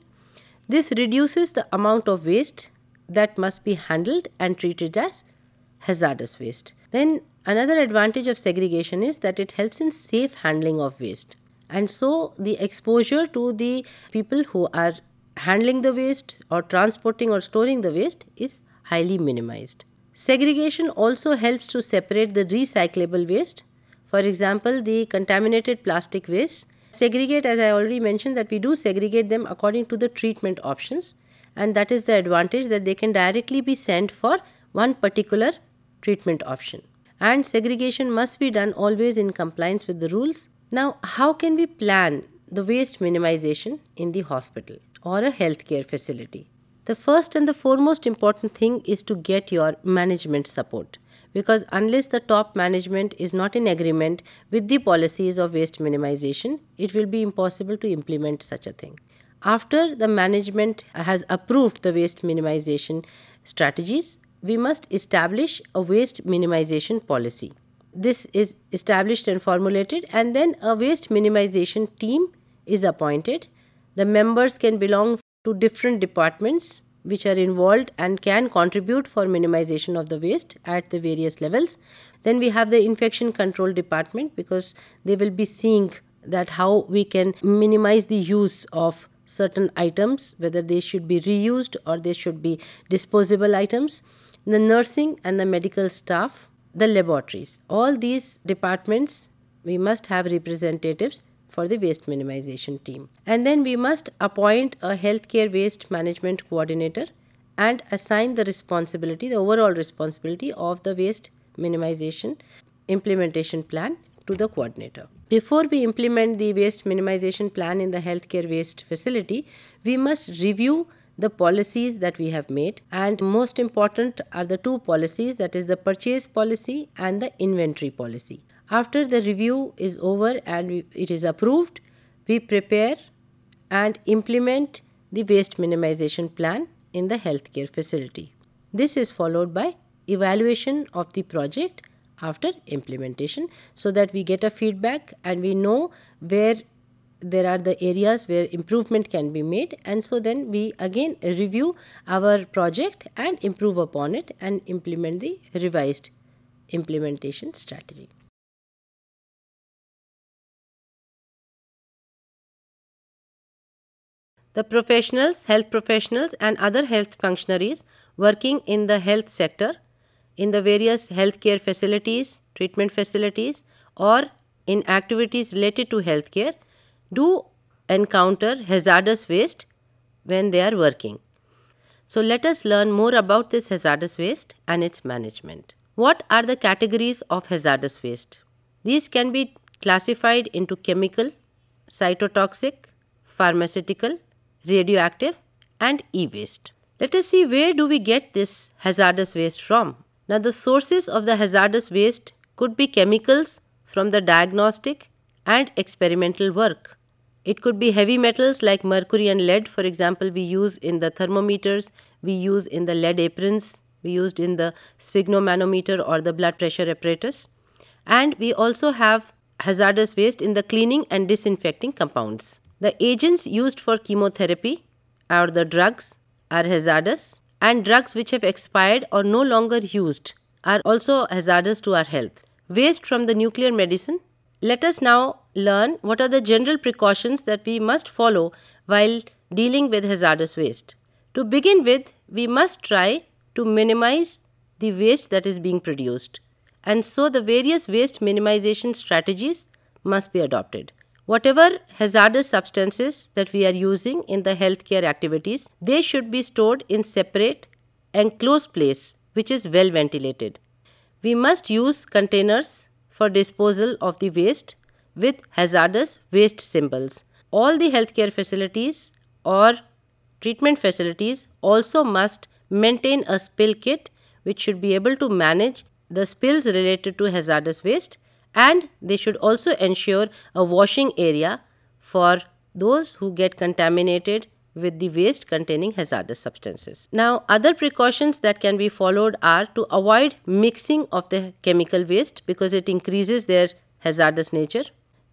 This reduces the amount of waste that must be handled and treated as hazardous waste. Then, another advantage of segregation is that it helps in safe handling of waste. And so, the exposure to the people who are handling the waste or transporting or storing the waste is highly minimized. Segregation also helps to separate the recyclable waste. For example, the contaminated plastic waste Segregate, as I already mentioned, that we do segregate them according to the treatment options, and that is the advantage that they can directly be sent for one particular treatment option. And segregation must be done always in compliance with the rules. Now, how can we plan the waste minimization in the hospital or a healthcare facility? The first and the foremost important thing is to get your management support because unless the top management is not in agreement with the policies of waste minimization, it will be impossible to implement such a thing. After the management has approved the waste minimization strategies, we must establish a waste minimization policy. This is established and formulated, and then a waste minimization team is appointed. The members can belong to different departments which are involved and can contribute for minimization of the waste at the various levels. Then we have the infection control department because they will be seeing that how we can minimize the use of certain items, whether they should be reused or they should be disposable items, the nursing and the medical staff, the laboratories. All these departments, we must have representatives for the waste minimization team. And then we must appoint a healthcare waste management coordinator and assign the responsibility, the overall responsibility of the waste minimization implementation plan to the coordinator. Before we implement the waste minimization plan in the healthcare waste facility, we must review the policies that we have made and most important are the two policies that is the purchase policy and the inventory policy after the review is over and it is approved, we prepare and implement the waste minimization plan in the healthcare facility. This is followed by evaluation of the project after implementation so that we get a feedback and we know where there are the areas where improvement can be made and so then we again review our project and improve upon it and implement the revised implementation strategy. The professionals, health professionals, and other health functionaries working in the health sector, in the various healthcare facilities, treatment facilities, or in activities related to healthcare, do encounter hazardous waste when they are working. So, let us learn more about this hazardous waste and its management. What are the categories of hazardous waste? These can be classified into chemical, cytotoxic, pharmaceutical, radioactive and e-waste. Let us see where do we get this hazardous waste from. Now the sources of the hazardous waste could be chemicals from the diagnostic and experimental work. It could be heavy metals like mercury and lead for example we use in the thermometers, we use in the lead aprons, we used in the sphygmomanometer or the blood pressure apparatus and we also have hazardous waste in the cleaning and disinfecting compounds. The agents used for chemotherapy or the drugs are hazardous, and drugs which have expired or no longer used are also hazardous to our health. Waste from the nuclear medicine. Let us now learn what are the general precautions that we must follow while dealing with hazardous waste. To begin with, we must try to minimize the waste that is being produced. And so the various waste minimization strategies must be adopted. Whatever hazardous substances that we are using in the healthcare activities, they should be stored in separate enclosed place which is well ventilated. We must use containers for disposal of the waste with hazardous waste symbols. All the healthcare facilities or treatment facilities also must maintain a spill kit which should be able to manage the spills related to hazardous waste and they should also ensure a washing area for those who get contaminated with the waste containing hazardous substances. Now, other precautions that can be followed are to avoid mixing of the chemical waste because it increases their hazardous nature.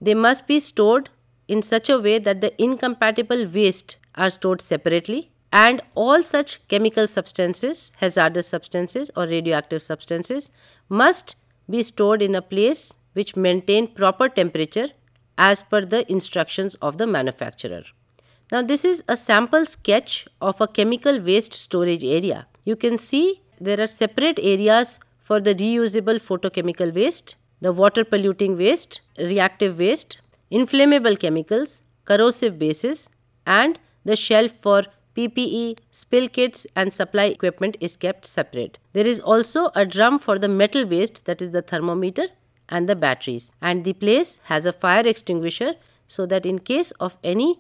They must be stored in such a way that the incompatible waste are stored separately and all such chemical substances, hazardous substances or radioactive substances must be stored in a place which maintain proper temperature as per the instructions of the manufacturer. Now this is a sample sketch of a chemical waste storage area. You can see there are separate areas for the reusable photochemical waste, the water polluting waste, reactive waste, inflammable chemicals, corrosive bases and the shelf for PPE, spill kits and supply equipment is kept separate. There is also a drum for the metal waste that is the thermometer and the batteries. And the place has a fire extinguisher so that in case of any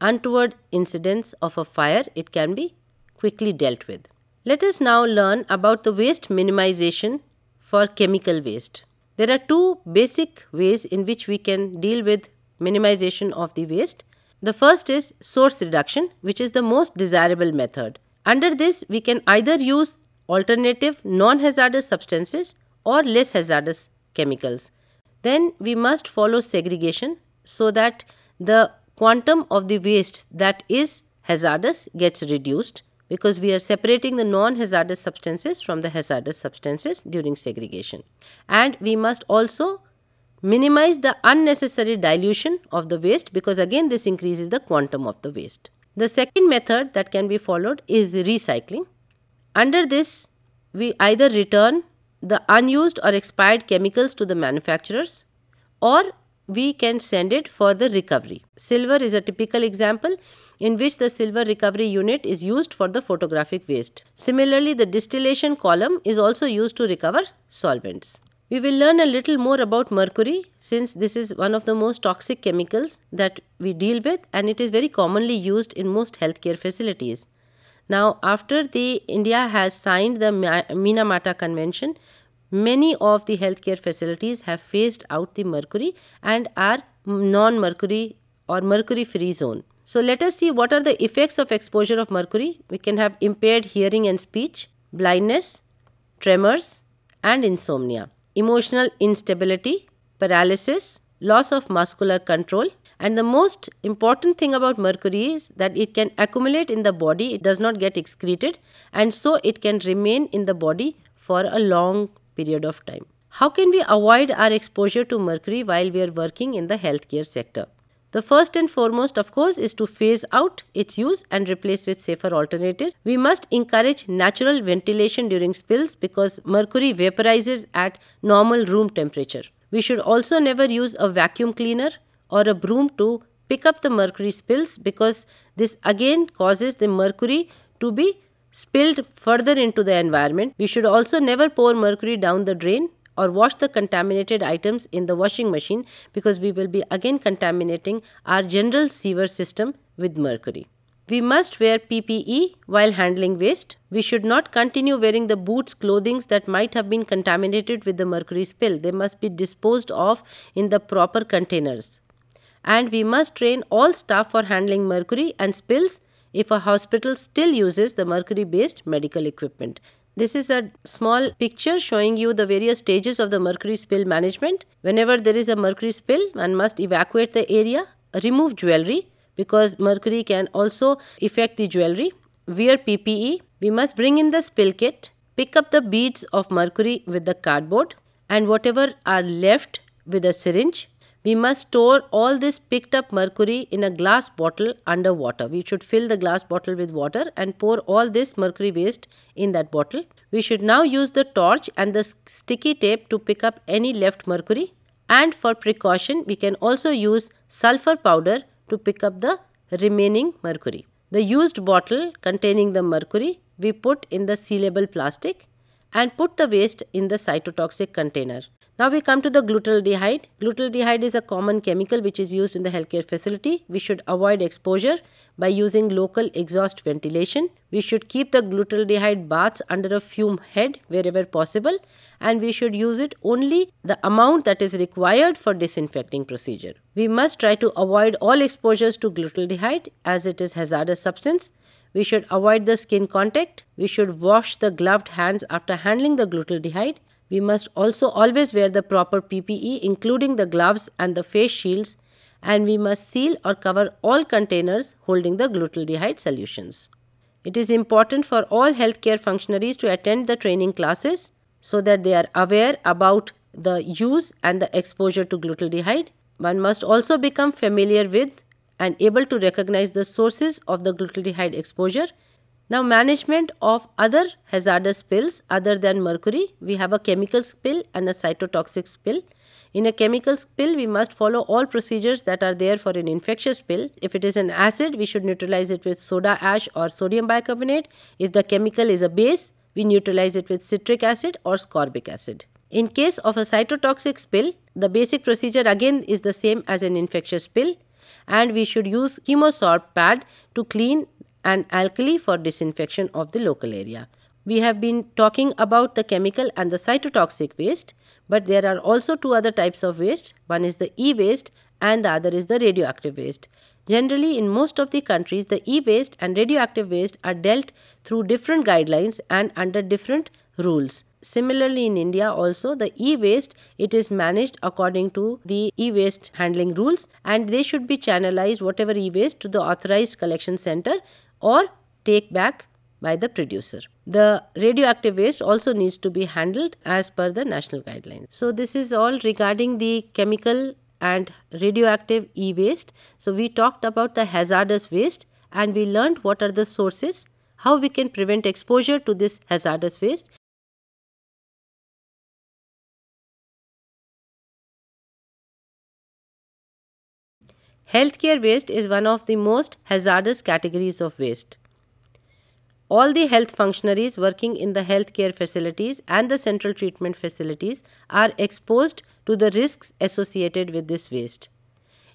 untoward incidents of a fire, it can be quickly dealt with. Let us now learn about the waste minimization for chemical waste. There are two basic ways in which we can deal with minimization of the waste. The first is source reduction, which is the most desirable method. Under this, we can either use alternative non hazardous substances or less hazardous chemicals. Then we must follow segregation so that the quantum of the waste that is hazardous gets reduced because we are separating the non-hazardous substances from the hazardous substances during segregation. And we must also minimize the unnecessary dilution of the waste because again this increases the quantum of the waste. The second method that can be followed is recycling. Under this, we either return the unused or expired chemicals to the manufacturers or we can send it for the recovery. Silver is a typical example in which the silver recovery unit is used for the photographic waste. Similarly, the distillation column is also used to recover solvents. We will learn a little more about mercury since this is one of the most toxic chemicals that we deal with and it is very commonly used in most healthcare facilities. Now, after the India has signed the Minamata Convention, many of the healthcare facilities have phased out the mercury and are non-mercury or mercury-free zone. So let us see what are the effects of exposure of mercury. We can have impaired hearing and speech, blindness, tremors and insomnia, emotional instability, paralysis, loss of muscular control, and the most important thing about mercury is that it can accumulate in the body, it does not get excreted, and so it can remain in the body for a long period of time. How can we avoid our exposure to mercury while we are working in the healthcare sector? The first and foremost, of course, is to phase out its use and replace with safer alternatives. We must encourage natural ventilation during spills because mercury vaporizes at normal room temperature. We should also never use a vacuum cleaner or a broom to pick up the mercury spills because this again causes the mercury to be spilled further into the environment. We should also never pour mercury down the drain or wash the contaminated items in the washing machine because we will be again contaminating our general sewer system with mercury. We must wear PPE while handling waste. We should not continue wearing the boots, clothings that might have been contaminated with the mercury spill. They must be disposed of in the proper containers and we must train all staff for handling mercury and spills if a hospital still uses the mercury based medical equipment. This is a small picture showing you the various stages of the mercury spill management. Whenever there is a mercury spill, one must evacuate the area, remove jewelry because mercury can also affect the jewelry, wear PPE, we must bring in the spill kit, pick up the beads of mercury with the cardboard, and whatever are left with a syringe we must store all this picked up mercury in a glass bottle under water. We should fill the glass bottle with water and pour all this mercury waste in that bottle. We should now use the torch and the sticky tape to pick up any left mercury. And for precaution, we can also use sulfur powder to pick up the remaining mercury. The used bottle containing the mercury we put in the sealable plastic and put the waste in the cytotoxic container. Now we come to the glutaldehyde. Glutaldehyde is a common chemical which is used in the healthcare facility. We should avoid exposure by using local exhaust ventilation. We should keep the glutaldehyde baths under a fume head wherever possible and we should use it only the amount that is required for disinfecting procedure. We must try to avoid all exposures to glutaldehyde as it is hazardous substance. We should avoid the skin contact. We should wash the gloved hands after handling the glutaldehyde we must also always wear the proper PPE including the gloves and the face shields and we must seal or cover all containers holding the glutaldehyde solutions. It is important for all healthcare functionaries to attend the training classes so that they are aware about the use and the exposure to glutaldehyde. One must also become familiar with and able to recognize the sources of the glutaldehyde exposure now management of other hazardous spills other than mercury, we have a chemical spill and a cytotoxic spill. In a chemical spill, we must follow all procedures that are there for an infectious spill. If it is an acid, we should neutralize it with soda ash or sodium bicarbonate. If the chemical is a base, we neutralize it with citric acid or ascorbic acid. In case of a cytotoxic spill, the basic procedure again is the same as an infectious spill and we should use chemosorb pad to clean and alkali for disinfection of the local area. We have been talking about the chemical and the cytotoxic waste, but there are also two other types of waste. One is the e-waste and the other is the radioactive waste. Generally, in most of the countries, the e-waste and radioactive waste are dealt through different guidelines and under different rules. Similarly, in India also, the e-waste, it is managed according to the e-waste handling rules and they should be channelized, whatever e-waste, to the authorized collection center or take back by the producer. The radioactive waste also needs to be handled as per the national guidelines. So, this is all regarding the chemical and radioactive e waste. So, we talked about the hazardous waste and we learned what are the sources, how we can prevent exposure to this hazardous waste, Healthcare waste is one of the most hazardous categories of waste. All the health functionaries working in the healthcare facilities and the central treatment facilities are exposed to the risks associated with this waste.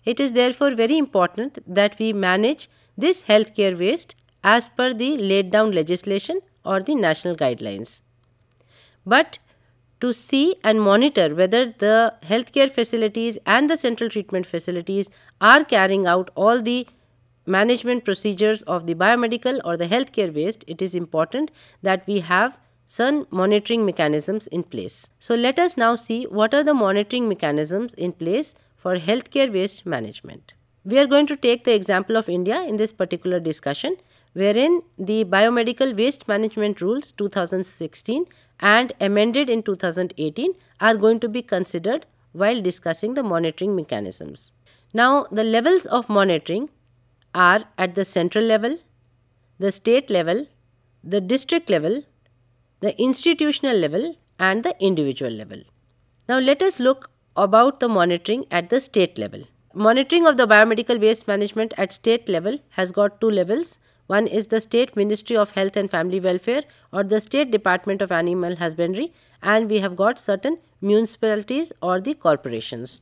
It is therefore very important that we manage this healthcare waste as per the laid down legislation or the national guidelines. But to see and monitor whether the healthcare facilities and the central treatment facilities are carrying out all the management procedures of the biomedical or the healthcare waste, it is important that we have some monitoring mechanisms in place. So, let us now see what are the monitoring mechanisms in place for healthcare waste management. We are going to take the example of India in this particular discussion wherein the Biomedical Waste Management Rules 2016 and amended in 2018 are going to be considered while discussing the monitoring mechanisms. Now, the levels of monitoring are at the central level, the state level, the district level, the institutional level, and the individual level. Now, let us look about the monitoring at the state level. Monitoring of the biomedical waste management at state level has got two levels one is the State Ministry of Health and Family Welfare or the State Department of Animal Husbandry, and we have got certain municipalities or the corporations.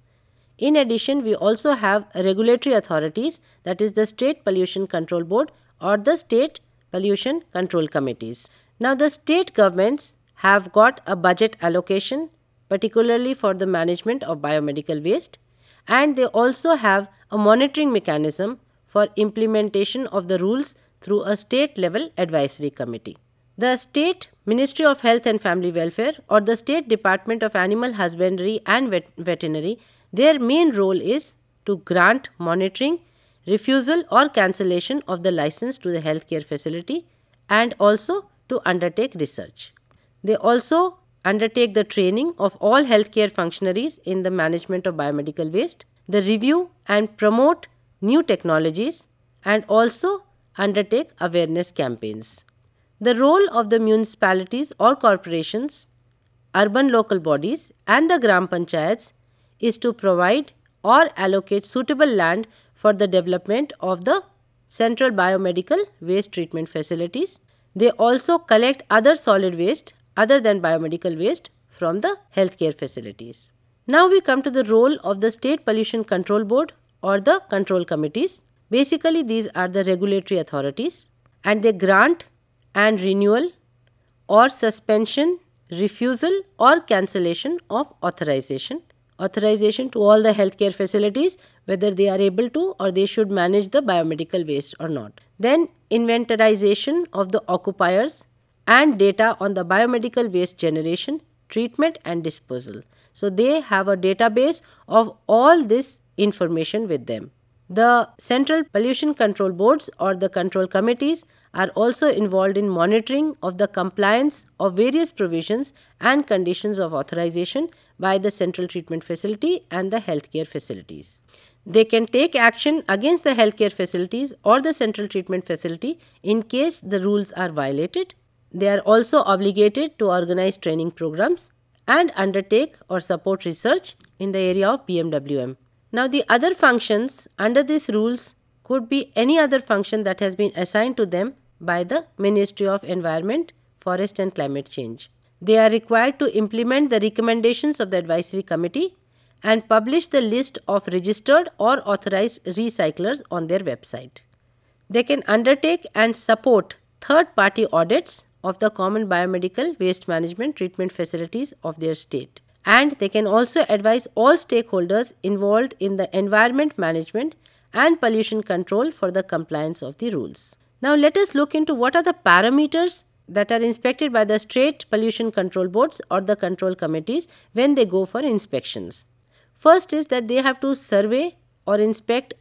In addition, we also have regulatory authorities that is the State Pollution Control Board or the State Pollution Control Committees. Now, the state governments have got a budget allocation, particularly for the management of biomedical waste, and they also have a monitoring mechanism for implementation of the rules through a state level advisory committee. The State Ministry of Health and Family Welfare or the State Department of Animal Husbandry and Vet Veterinary, their main role is to grant monitoring, refusal or cancellation of the license to the healthcare facility and also to undertake research. They also undertake the training of all healthcare functionaries in the management of biomedical waste, the review and promote new technologies and also undertake awareness campaigns. The role of the municipalities or corporations, urban local bodies, and the Gram Panchayats is to provide or allocate suitable land for the development of the central biomedical waste treatment facilities. They also collect other solid waste other than biomedical waste from the healthcare facilities. Now we come to the role of the State Pollution Control Board or the control committees. Basically, these are the regulatory authorities and they grant and renewal or suspension, refusal or cancellation of authorization. Authorization to all the healthcare facilities, whether they are able to or they should manage the biomedical waste or not. Then, inventorization of the occupiers and data on the biomedical waste generation, treatment, and disposal. So, they have a database of all this information with them. The Central Pollution Control Boards or the control committees are also involved in monitoring of the compliance of various provisions and conditions of authorization by the central treatment facility and the healthcare facilities. They can take action against the healthcare facilities or the central treatment facility in case the rules are violated. They are also obligated to organize training programs and undertake or support research in the area of BMWM. Now the other functions under these rules could be any other function that has been assigned to them by the Ministry of Environment, Forest and Climate Change. They are required to implement the recommendations of the advisory committee and publish the list of registered or authorized recyclers on their website. They can undertake and support third party audits of the common biomedical waste management treatment facilities of their state and they can also advise all stakeholders involved in the environment management and pollution control for the compliance of the rules. Now let us look into what are the parameters that are inspected by the state pollution control boards or the control committees when they go for inspections. First is that they have to survey or inspect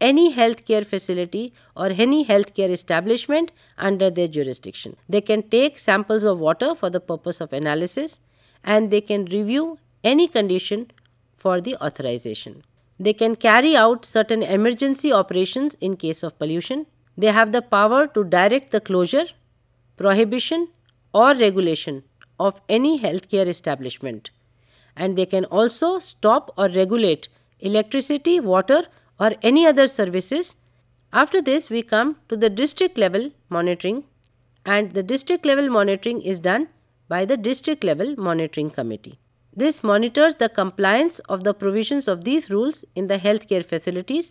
any healthcare facility or any healthcare establishment under their jurisdiction. They can take samples of water for the purpose of analysis and they can review any condition for the authorization. They can carry out certain emergency operations in case of pollution. They have the power to direct the closure, prohibition, or regulation of any healthcare establishment. And they can also stop or regulate electricity, water, or any other services. After this, we come to the district level monitoring, and the district level monitoring is done by the district level monitoring committee. This monitors the compliance of the provisions of these rules in the healthcare facilities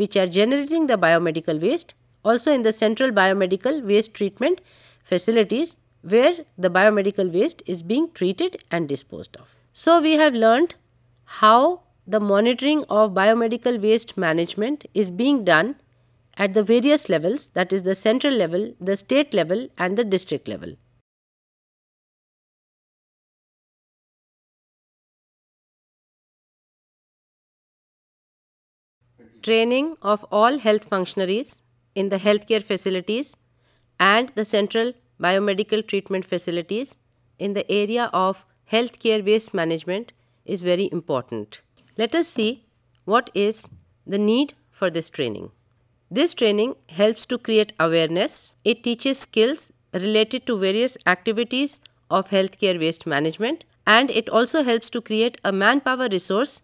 which are generating the biomedical waste, also in the central biomedical waste treatment facilities where the biomedical waste is being treated and disposed of. So, we have learned how the monitoring of biomedical waste management is being done at the various levels that is the central level, the state level and the district level. Training of all health functionaries in the healthcare facilities and the central biomedical treatment facilities in the area of healthcare waste management is very important. Let us see what is the need for this training. This training helps to create awareness. It teaches skills related to various activities of healthcare waste management and it also helps to create a manpower resource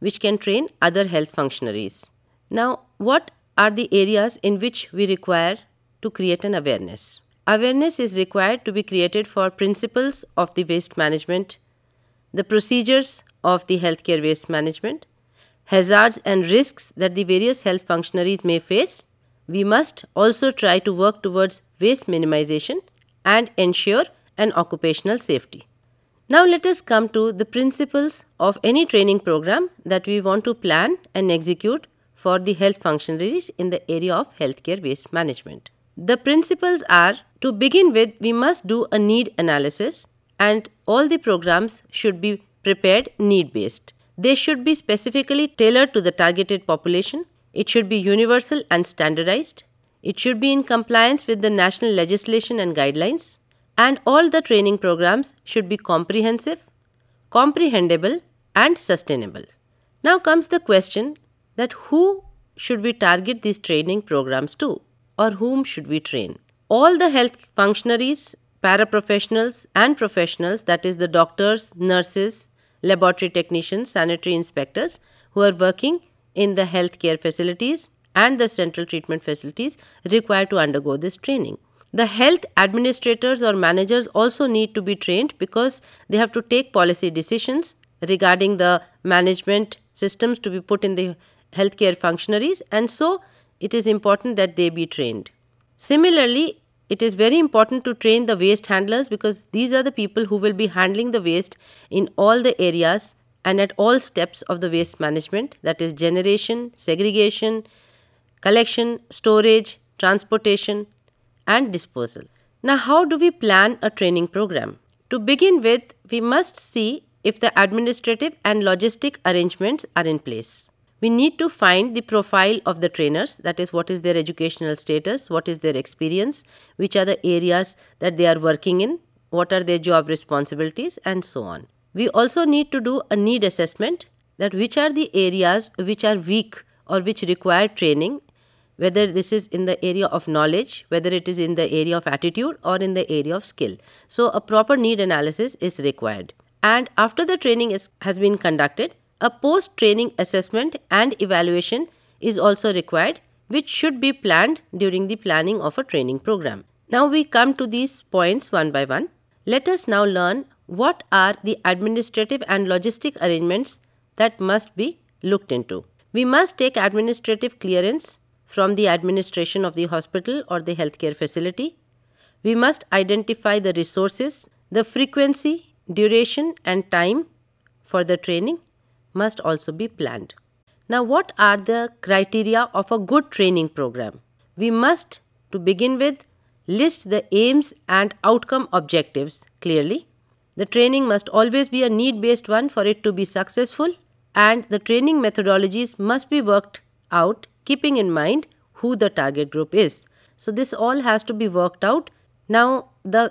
which can train other health functionaries. Now, what are the areas in which we require to create an awareness? Awareness is required to be created for principles of the waste management, the procedures of the healthcare waste management, hazards and risks that the various health functionaries may face. We must also try to work towards waste minimization and ensure an occupational safety. Now let us come to the principles of any training program that we want to plan and execute for the health functionaries in the area of healthcare waste management. The principles are to begin with, we must do a need analysis and all the programs should be prepared need based. They should be specifically tailored to the targeted population. It should be universal and standardized. It should be in compliance with the national legislation and guidelines and all the training programs should be comprehensive, comprehensible, and sustainable. Now comes the question that who should we target these training programs to or whom should we train? All the health functionaries, paraprofessionals and professionals that is the doctors, nurses, laboratory technicians, sanitary inspectors who are working in the healthcare facilities and the central treatment facilities require to undergo this training. The health administrators or managers also need to be trained because they have to take policy decisions regarding the management systems to be put in the healthcare functionaries, and so it is important that they be trained. Similarly, it is very important to train the waste handlers because these are the people who will be handling the waste in all the areas and at all steps of the waste management that is generation, segregation, collection, storage, transportation, and disposal. Now, how do we plan a training program? To begin with, we must see if the administrative and logistic arrangements are in place. We need to find the profile of the trainers, that is, what is their educational status, what is their experience, which are the areas that they are working in, what are their job responsibilities, and so on. We also need to do a need assessment that which are the areas which are weak or which require training whether this is in the area of knowledge, whether it is in the area of attitude or in the area of skill. So, a proper need analysis is required. And after the training is, has been conducted, a post training assessment and evaluation is also required, which should be planned during the planning of a training program. Now, we come to these points one by one. Let us now learn what are the administrative and logistic arrangements that must be looked into. We must take administrative clearance from the administration of the hospital or the healthcare facility. We must identify the resources, the frequency, duration, and time for the training must also be planned. Now, what are the criteria of a good training program? We must, to begin with, list the aims and outcome objectives clearly. The training must always be a need based one for it to be successful, and the training methodologies must be worked out keeping in mind who the target group is. So this all has to be worked out. Now the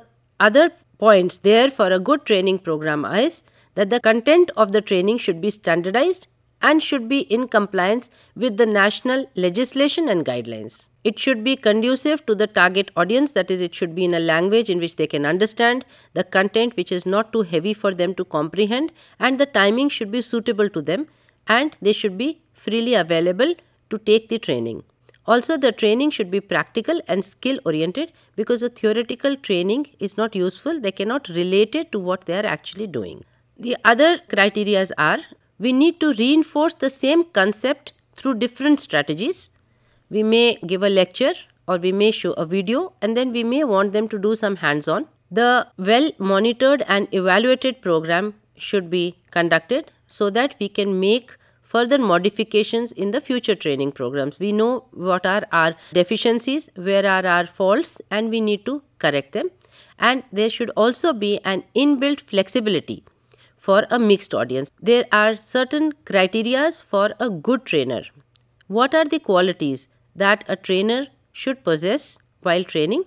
other points there for a good training program is that the content of the training should be standardized and should be in compliance with the national legislation and guidelines. It should be conducive to the target audience, that is, it should be in a language in which they can understand, the content which is not too heavy for them to comprehend, and the timing should be suitable to them, and they should be freely available to take the training. Also, the training should be practical and skill oriented because the theoretical training is not useful, they cannot relate it to what they are actually doing. The other criteria are we need to reinforce the same concept through different strategies. We may give a lecture or we may show a video and then we may want them to do some hands on. The well monitored and evaluated program should be conducted so that we can make further modifications in the future training programs. We know what are our deficiencies, where are our faults, and we need to correct them. And there should also be an inbuilt flexibility for a mixed audience. There are certain criterias for a good trainer. What are the qualities that a trainer should possess while training?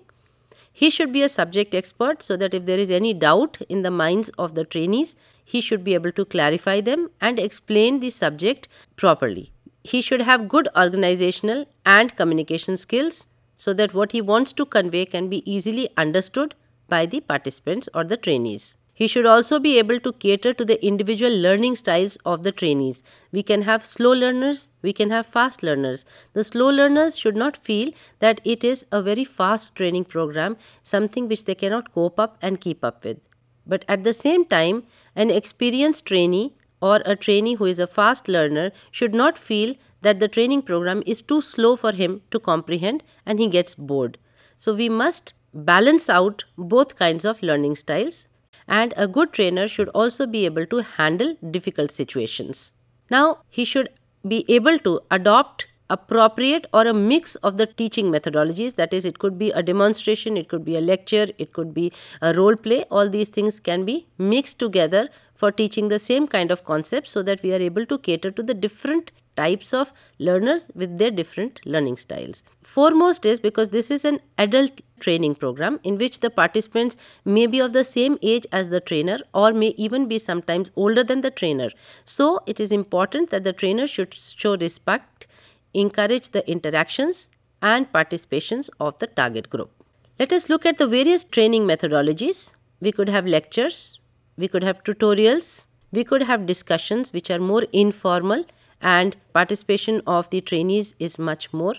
He should be a subject expert so that if there is any doubt in the minds of the trainees, he should be able to clarify them and explain the subject properly. He should have good organizational and communication skills so that what he wants to convey can be easily understood by the participants or the trainees. He should also be able to cater to the individual learning styles of the trainees. We can have slow learners, we can have fast learners. The slow learners should not feel that it is a very fast training program, something which they cannot cope up and keep up with. But at the same time, an experienced trainee or a trainee who is a fast learner should not feel that the training program is too slow for him to comprehend and he gets bored. So we must balance out both kinds of learning styles and a good trainer should also be able to handle difficult situations. Now he should be able to adopt appropriate or a mix of the teaching methodologies that is it could be a demonstration it could be a lecture it could be a role play all these things can be mixed together for teaching the same kind of concepts so that we are able to cater to the different types of learners with their different learning styles. Foremost is because this is an adult training program in which the participants may be of the same age as the trainer or may even be sometimes older than the trainer. So, it is important that the trainer should show respect encourage the interactions and participations of the target group. Let us look at the various training methodologies. We could have lectures, we could have tutorials, we could have discussions which are more informal and participation of the trainees is much more.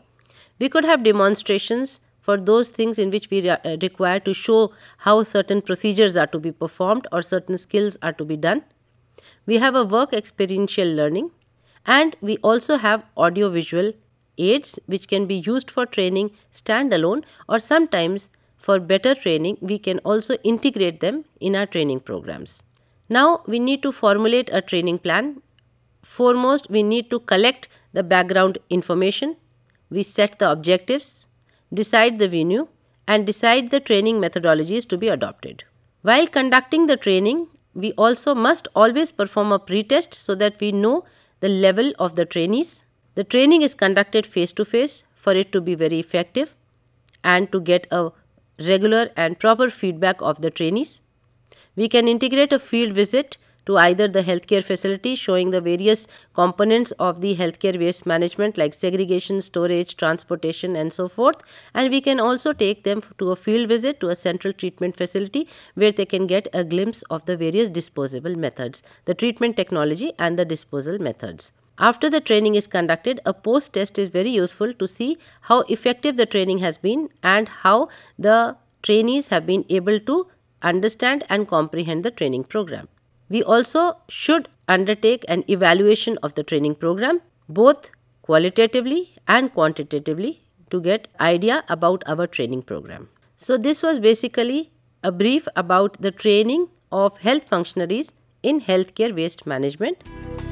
We could have demonstrations for those things in which we re uh, require to show how certain procedures are to be performed or certain skills are to be done. We have a work experiential learning and we also have audiovisual aids which can be used for training standalone or sometimes for better training we can also integrate them in our training programs. Now we need to formulate a training plan. Foremost we need to collect the background information, we set the objectives, decide the venue and decide the training methodologies to be adopted. While conducting the training, we also must always perform a pretest so that we know the level of the trainees. The training is conducted face to face for it to be very effective and to get a regular and proper feedback of the trainees. We can integrate a field visit to either the healthcare facility showing the various components of the healthcare waste management like segregation, storage, transportation and so forth and we can also take them to a field visit to a central treatment facility where they can get a glimpse of the various disposable methods, the treatment technology and the disposal methods. After the training is conducted, a post test is very useful to see how effective the training has been and how the trainees have been able to understand and comprehend the training program. We also should undertake an evaluation of the training program, both qualitatively and quantitatively, to get idea about our training program. So this was basically a brief about the training of health functionaries in healthcare waste management.